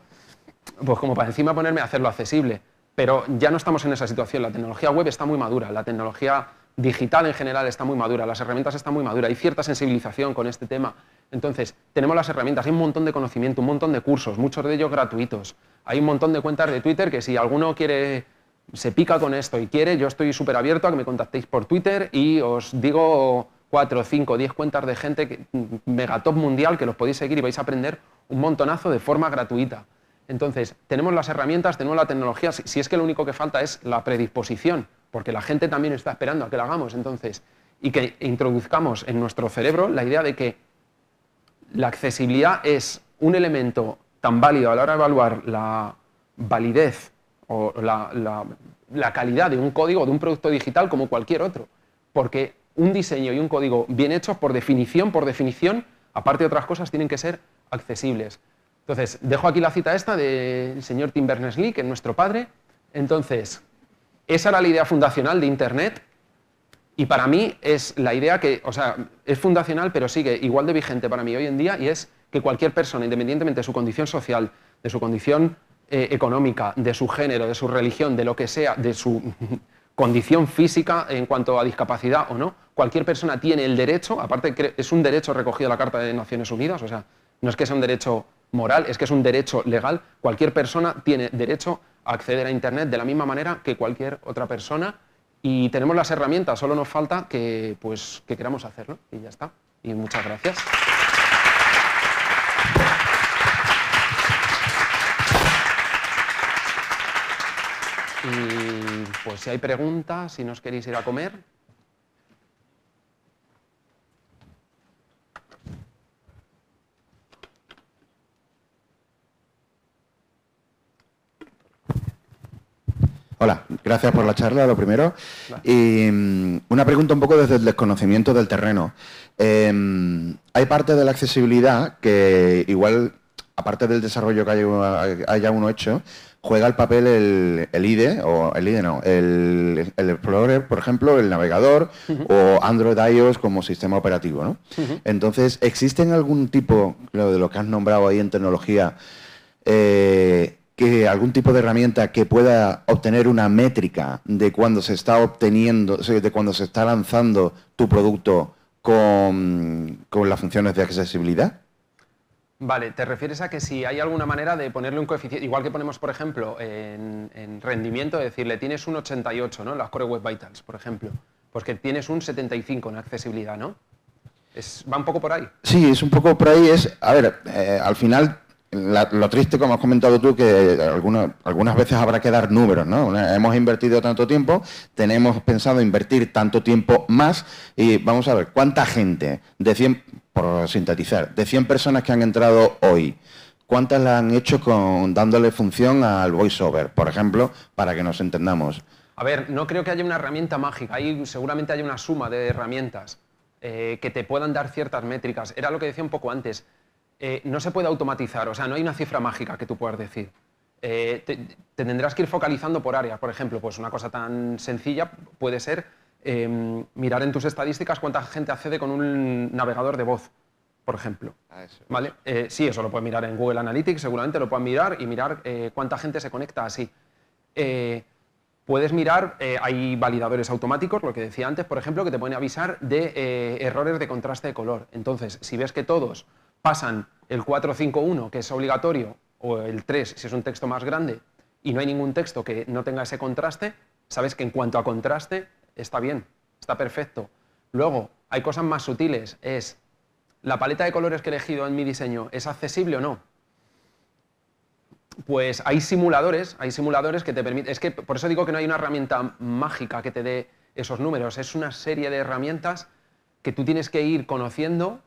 pues como para encima ponerme a hacerlo accesible. Pero ya no estamos en esa situación, la tecnología web está muy madura, la tecnología digital en general está muy madura, las herramientas están muy maduras, hay cierta sensibilización con este tema. Entonces, tenemos las herramientas, hay un montón de conocimiento, un montón de cursos, muchos de ellos gratuitos. Hay un montón de cuentas de Twitter que si alguno quiere, se pica con esto y quiere, yo estoy súper abierto a que me contactéis por Twitter y os digo 4, 5, 10 cuentas de gente mm, megatop mundial que los podéis seguir y vais a aprender un montonazo de forma gratuita. Entonces, tenemos las herramientas, tenemos la tecnología, si, es que lo único que falta es la predisposición, porque la gente también está esperando a que la hagamos, entonces, y que introduzcamos en nuestro cerebro la idea de que la accesibilidad es un elemento tan válido a la hora de evaluar la validez o la, la calidad de un código de un producto digital como cualquier otro, porque un diseño y un código bien hechos, por definición, por definición, aparte de otras cosas, tienen que ser accesibles. Entonces, dejo aquí la cita esta del señor Tim Berners-Lee, que es nuestro padre. Entonces, esa era la idea fundacional de Internet y para mí es la idea que, o sea, es fundacional, pero sigue igual de vigente para mí hoy en día y es que cualquier persona, independientemente de su condición social, de su condición eh, económica, de su género, de su religión, de lo que sea, de su condición física en cuanto a discapacidad o no, cualquier persona tiene el derecho, aparte es un derecho recogido en la Carta de Naciones Unidas, o sea, no es que sea un derecho moral, es que es un derecho legal, cualquier persona tiene derecho a acceder a Internet de la misma manera que cualquier otra persona y tenemos las herramientas, solo nos falta que, pues, que queramos hacerlo y ya está. Y muchas gracias. Y pues si hay preguntas, si nos queréis ir a comer, Hola, gracias por la charla, lo primero. Y mm, una pregunta un poco desde el desconocimiento del terreno. Em, hay parte de la accesibilidad que igual, aparte del desarrollo que haya, uno hecho, juega el papel el, el, IDE, o el IDE no, el, el Explorer, por ejemplo, el navegador, o Android iOS como sistema operativo. ¿no? Entonces, ¿existen algún tipo, lo de lo que has nombrado ahí en tecnología, eh, que algún tipo de herramienta que pueda obtener una métrica de cuando se está obteniendo, de cuando se está lanzando tu producto con, las funciones de accesibilidad? Vale, ¿te refieres a que si hay alguna manera de ponerle un coeficiente, igual que ponemos, por ejemplo, en, rendimiento, decirle tienes un 88, ¿no? En las Core Web Vitals, por ejemplo, pues que tienes un 75 en accesibilidad, ¿no? Es, ¿Va un poco por ahí? Sí, es un poco por ahí. Es, a ver, eh, al final lo triste, como has comentado tú, que algunas, veces habrá que dar números, ¿no? hemos invertido tanto tiempo, tenemos pensado invertir tanto tiempo más y vamos a ver, ¿cuánta gente de por sintetizar, de 100 personas que han entrado hoy, cuántas la han hecho con dándole función al voiceover, por ejemplo, para que nos entendamos? A ver, no creo que haya una herramienta mágica, Ahí seguramente hay una suma de herramientas eh, que te puedan dar ciertas métricas. Era lo que decía un poco antes. Eh, no se puede automatizar, o sea, no hay una cifra mágica que tú puedas decir. Eh, te, tendrás que ir focalizando por áreas. Por ejemplo, pues una cosa tan sencilla puede ser em, mirar en tus estadísticas cuánta gente accede con un navegador de voz, por ejemplo. Ah, eh, sí, eso lo puedes mirar en Google Analytics, seguramente lo puedes mirar y mirar cuánta gente se conecta así. Puedes mirar, hay validadores automáticos, lo que decía antes, por ejemplo, que te pueden avisar de errores de contraste de color. Entonces, si ves que todos pasan el 451, que es obligatorio, o el 3, si es un texto más grande, y no hay ningún texto que no tenga ese contraste, sabes que en cuanto a contraste está bien, está perfecto. Luego, hay cosas más sutiles, es la paleta de colores que he elegido en mi diseño, ¿es accesible o no? Pues hay simuladores, hay simuladores que te permiten, es que por eso digo que no hay una herramienta mágica que te dé esos números, es una serie de herramientas que tú tienes que ir conociendo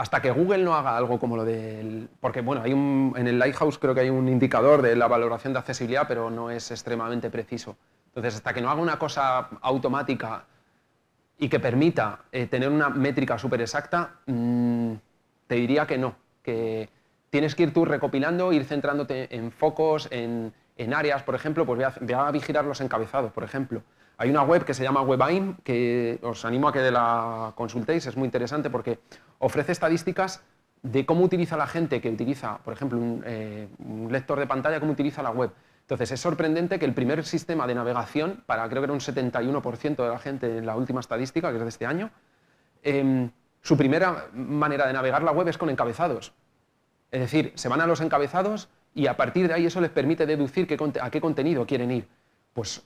hasta que Google no haga algo como lo del... Porque, bueno, hay un, en el Lighthouse creo que hay un indicador de la valoración de accesibilidad, pero no es extremadamente preciso. Entonces, hasta que no haga una cosa automática y que permita eh, tener una métrica súper exacta, mm, te diría que no, que tienes que ir tú recopilando, ir centrándote en focos, en, áreas, por ejemplo, pues a vigilar los encabezados, por ejemplo. Hay una web que se llama WebAIM, que os animo a que la consultéis, es muy interesante porque ofrece estadísticas de cómo utiliza la gente que utiliza, por ejemplo, un, eh, lector de pantalla, cómo utiliza la web. Entonces, es sorprendente que el primer sistema de navegación, para creo que era un 71% de la gente en la última estadística, que es de este año, em, su primera manera de navegar la web es con encabezados. Es decir, se van a los encabezados y a partir de ahí eso les permite deducir a qué contenido quieren ir. Pues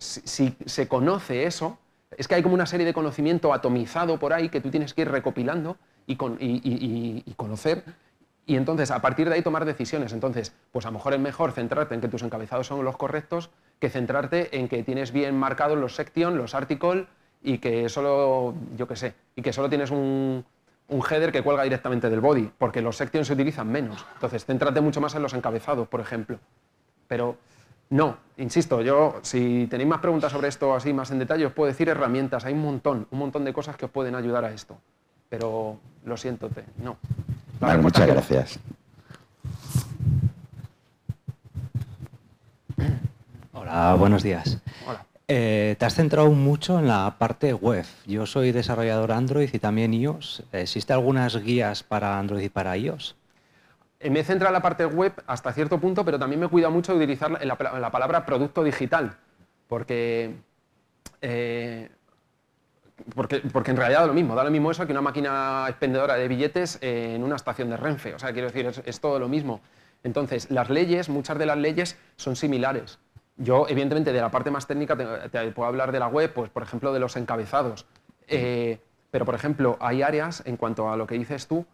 si, se conoce eso, es que hay como una serie de conocimiento atomizado por ahí que tú tienes que ir recopilando y, conocer y entonces, a partir de ahí, tomar decisiones. Entonces, pues a lo mejor es mejor centrarte en que tus encabezados son los correctos que centrarte en que tienes bien marcados los section, los articles y que solo, yo qué sé, y que solo tienes un, un, header que cuelga directamente del body, porque los sections se utilizan menos. Entonces, céntrate mucho más en los encabezados, por ejemplo. Pero no, insisto, yo si tenéis más preguntas sobre esto así más en detalle, os puedo decir herramientas, hay un montón, un montón de cosas que os pueden ayudar a esto. Pero lo siento, te, no. Vale, muchas gracias. Hola, buenos días. Eh, te has centrado mucho en la parte web. Yo soy desarrollador Android y también iOS. ¿Existe algunas guías para Android y para iOS? Eh, me centra en la parte web hasta cierto punto, pero también me cuida mucho de utilizar la, palabra producto digital, eh, porque, porque, en realidad da lo mismo, da lo mismo eso que una máquina expendedora de billetes en una estación de Renfe, o sea, quiero decir, es, todo lo mismo. Entonces, las leyes, muchas de las leyes son similares. Yo, evidentemente, de la parte más técnica te, puedo hablar de la web, pues, por ejemplo, de los encabezados. Eh, pero, por ejemplo, hay áreas, en cuanto a lo que dices tú,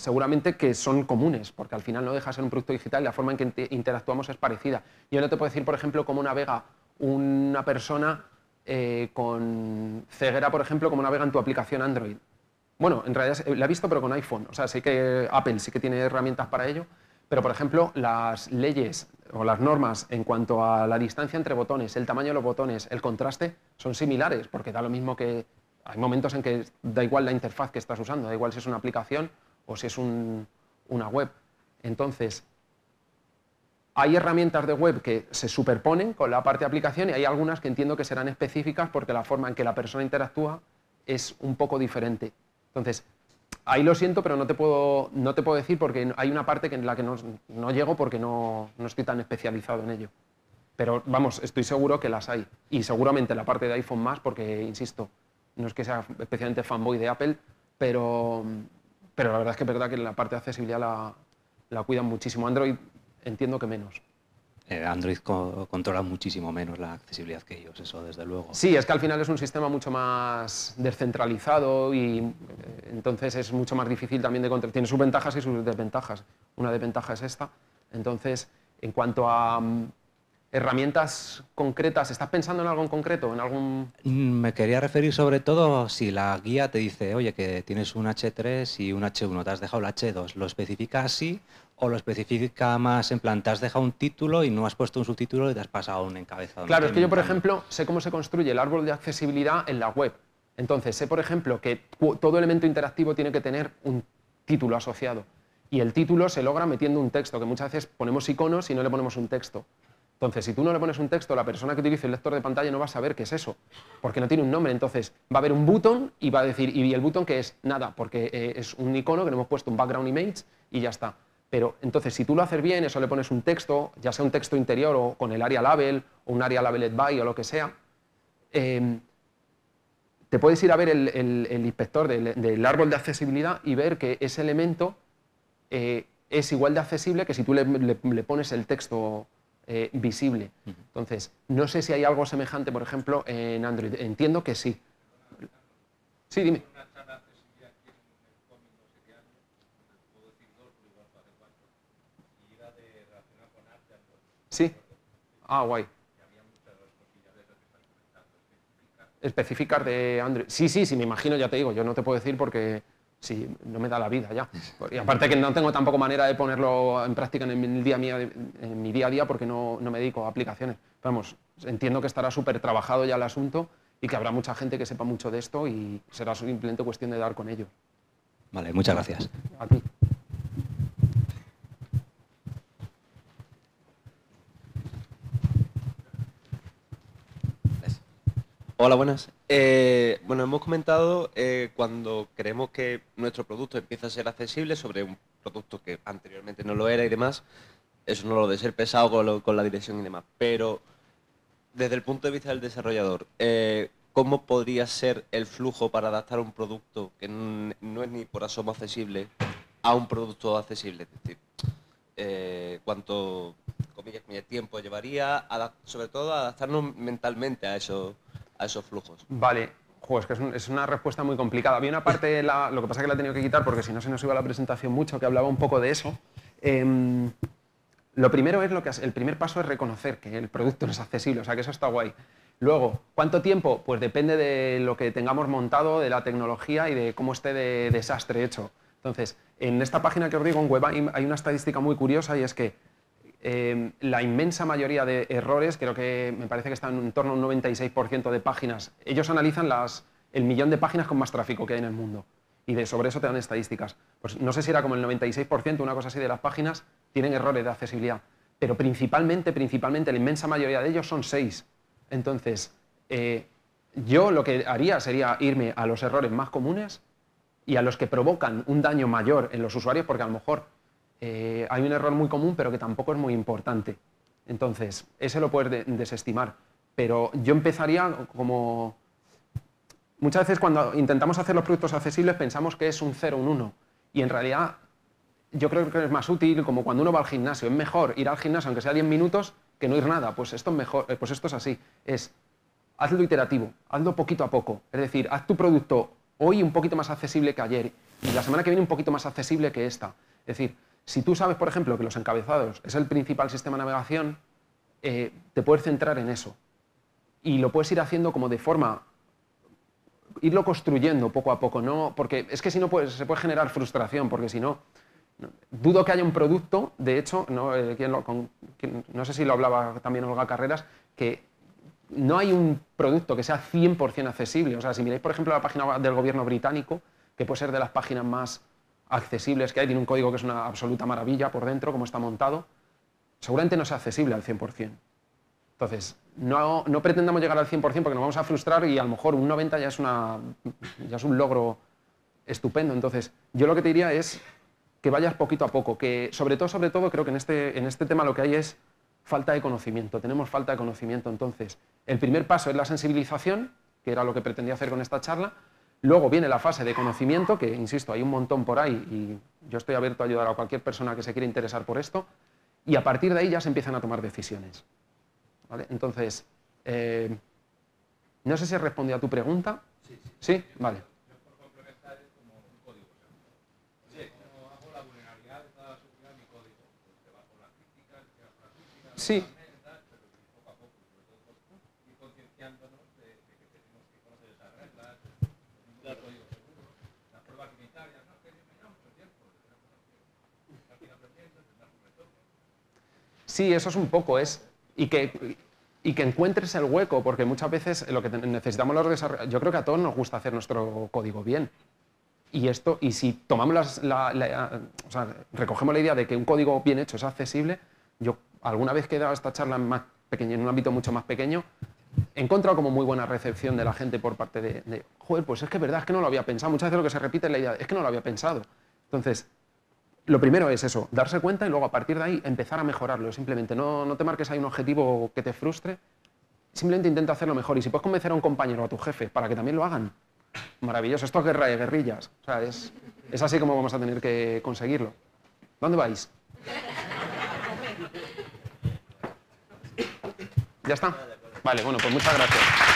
seguramente que son comunes, porque al final no deja de ser un producto digital, y la forma en que interactuamos es parecida. Yo no te puedo decir, por ejemplo, cómo navega una persona eh, con ceguera, por ejemplo, cómo navega en tu aplicación Android. Bueno, en realidad la he visto, pero con iPhone. O sea, sí que Apple sí que tiene herramientas para ello, pero, por ejemplo, las leyes o las normas en cuanto a la distancia entre botones, el tamaño de los botones, el contraste, son similares, porque da lo mismo que... Hay momentos en que da igual la interfaz que estás usando, da igual si es una aplicación o si es una web. Entonces, hay herramientas de web que se superponen con la parte de aplicación y hay algunas que entiendo que serán específicas porque la forma en que la persona interactúa es un poco diferente. Entonces, ahí lo siento, pero no te puedo, decir porque hay una parte en la que no, llego porque no, no, estoy tan especializado en ello. Pero vamos, estoy seguro que las hay. Y seguramente la parte de iPhone más porque, insisto, no es que sea especialmente fanboy de Apple, pero, pero la verdad es que verdad que la parte de accesibilidad la, la cuidan muchísimo. Android entiendo que menos. Eh, Android controla muchísimo menos la accesibilidad que ellos, eso desde luego. Sí, es que al final es un sistema mucho más descentralizado y eh, entonces es mucho más difícil también de controlar. Tiene sus ventajas y sus desventajas. Una desventaja es esta. Entonces, en cuanto a mm, herramientas concretas? ¿Estás pensando en algo en concreto? En algún... Mm, me quería referir sobre todo si la guía te dice, oye, que tienes un H3 y un H1, te has dejado el H2. ¿Lo especifica así o lo especifica más en plan, te has dejado un título y no has puesto un subtítulo y te has pasado un encabezado? Claro, es que yo, por ejemplo, sé cómo se construye el árbol de accesibilidad en la web. Entonces, sé, por ejemplo, que todo elemento interactivo tiene que tener un título asociado. Y el título se logra metiendo un texto, que muchas veces ponemos iconos y no le ponemos un texto. Entonces, si tú no le pones un texto, la persona que utilice el lector de pantalla no va a saber qué es eso, porque no tiene un nombre. Entonces, va a haber un botón y va a decir, ¿y el botón que es? Nada, porque eh, es un icono que le hemos puesto un background image y ya está. Pero entonces, si tú lo haces bien, eso le pones un texto, ya sea un texto interior o con el área label o un área labeled by o lo que sea, em, te puedes ir a ver el, inspector del, árbol de accesibilidad y ver que ese elemento eh, es igual de accesible que si tú le pones el texto eh, visible. Entonces, no sé si hay algo semejante, por ejemplo, en Android. Entiendo que sí. Sí, dime. Sí. Ah, guay. Especificar de Android. Sí, sí, sí, me imagino, ya te digo, yo no te puedo decir porque Sí, no me da la vida ya. Y aparte que no tengo tampoco manera de ponerlo en práctica en, el día mi día a día porque no, no, me dedico a aplicaciones. Vamos, entiendo que estará súper trabajado ya el asunto y que habrá mucha gente que sepa mucho de esto y será simplemente cuestión de dar con ello. Vale, muchas gracias. A ti. Hola, buenas. Eh, bueno, hemos comentado eh, cuando creemos que nuestro producto empieza a ser accesible sobre un producto que anteriormente no lo era y demás, eso no lo de ser pesado con, la dirección y demás, pero desde el punto de vista del desarrollador, eh, ¿cómo podría ser el flujo para adaptar un producto que no es ni por asomo accesible a un producto accesible? Es decir, cuánto comillas, tiempo llevaría, sobre todo adaptarnos mentalmente a eso a esos flujos. Vale, es que es, una respuesta muy complicada. Había una parte, lo que pasa que la he tenido que quitar porque si no se nos iba la presentación mucho, que hablaba un poco de eso. Em, lo primero es lo que el primer paso es reconocer que el producto no es accesible, o sea que eso está guay. Luego, ¿cuánto tiempo? Pues depende de lo que tengamos montado, de la tecnología y de cómo esté de desastre hecho. Entonces, en esta página que os digo, en web hay una estadística muy curiosa y es que Em, la inmensa mayoría de errores, creo que me parece que están en torno a un 96% de páginas. Ellos analizan el millón de páginas con más tráfico que hay en el mundo y sobre eso te dan estadísticas. Pues no sé si era como el 96%, una cosa así de las páginas, tienen errores de accesibilidad, pero principalmente, principalmente, la inmensa mayoría de ellos son seis. Entonces, eh, yo lo que haría sería irme a los errores más comunes y a los que provocan un daño mayor en los usuarios, porque a lo mejor eh, hay un error muy común, pero que tampoco es muy importante. Entonces, ese lo puedes desestimar. Pero yo empezaría como... Muchas veces cuando intentamos hacer los productos accesibles pensamos que es un 0, un 1. Y en realidad yo creo que es más útil, como cuando uno va al gimnasio, es mejor ir al gimnasio aunque sea 10 minutos que no ir nada, pues esto es mejor, eh, pues esto es así, es hazlo iterativo, hazlo poquito a poco, es decir, haz tu producto hoy un poquito más accesible que ayer y la semana que viene un poquito más accesible que esta, es decir, si tú sabes, por ejemplo, que los encabezados es el principal sistema de navegación, eh, te puedes centrar en eso. Y lo puedes ir haciendo como de forma, irlo construyendo poco a poco, ¿no? Porque es que si no se puede generar frustración, porque si no, dudo que haya un producto, de hecho, no, eh, no sé si lo hablaba también Olga Carreras, que no hay un producto que sea 100% accesible. O sea, si miráis, por ejemplo, la página del gobierno británico, que puede ser de las páginas más accesibles que hay, tiene un código que es una absoluta maravilla por dentro, como está montado, seguramente no sea accesible al 100%. Entonces, no, no pretendamos llegar al 100% porque nos vamos a frustrar y a lo mejor un 90% ya es, una, ya es un logro estupendo. Entonces, yo lo que te diría es que vayas poquito a poco, que sobre todo, sobre todo, creo que en este, en este tema lo que hay es falta de conocimiento, tenemos falta de conocimiento. Entonces, el primer paso es la sensibilización, que era lo que pretendía hacer con esta charla, Luego viene la fase de conocimiento, que insisto, hay un montón por ahí y yo estoy abierto a ayudar a cualquier persona que se quiera interesar por esto. Y a partir de ahí ya se empiezan a tomar decisiones. Entonces, eh, no sé si he respondido a tu pregunta. Sí, sí. ¿Sí? Vale. Sí. Sí, eso es un poco, es... Y que, y que encuentres el hueco, porque muchas veces lo que necesitamos los desarrolladores... Yo creo que a todos nos gusta hacer nuestro código bien. Y, esto, y si tomamos recogemos la idea de que un código bien hecho es accesible, yo alguna vez que he dado esta charla en, más pequeña en un ámbito mucho más pequeño, he encontrado como muy buena recepción de la gente por parte de, joder, pues es que verdad, es que no lo había pensado. Muchas veces lo que se repite es la idea, es que no lo había pensado. Entonces, lo primero es eso, darse cuenta y luego a partir de ahí empezar a mejorarlo. Simplemente no, no te marques ahí un objetivo que te frustre, simplemente intenta hacerlo mejor. Y si puedes convencer a un compañero o a tu jefe para que también lo hagan, maravilloso. Esto es guerra de guerrillas. O sea, es, es así como vamos a tener que conseguirlo. ¿Dónde vais? ¿Ya está? Vale, bueno, pues muchas gracias.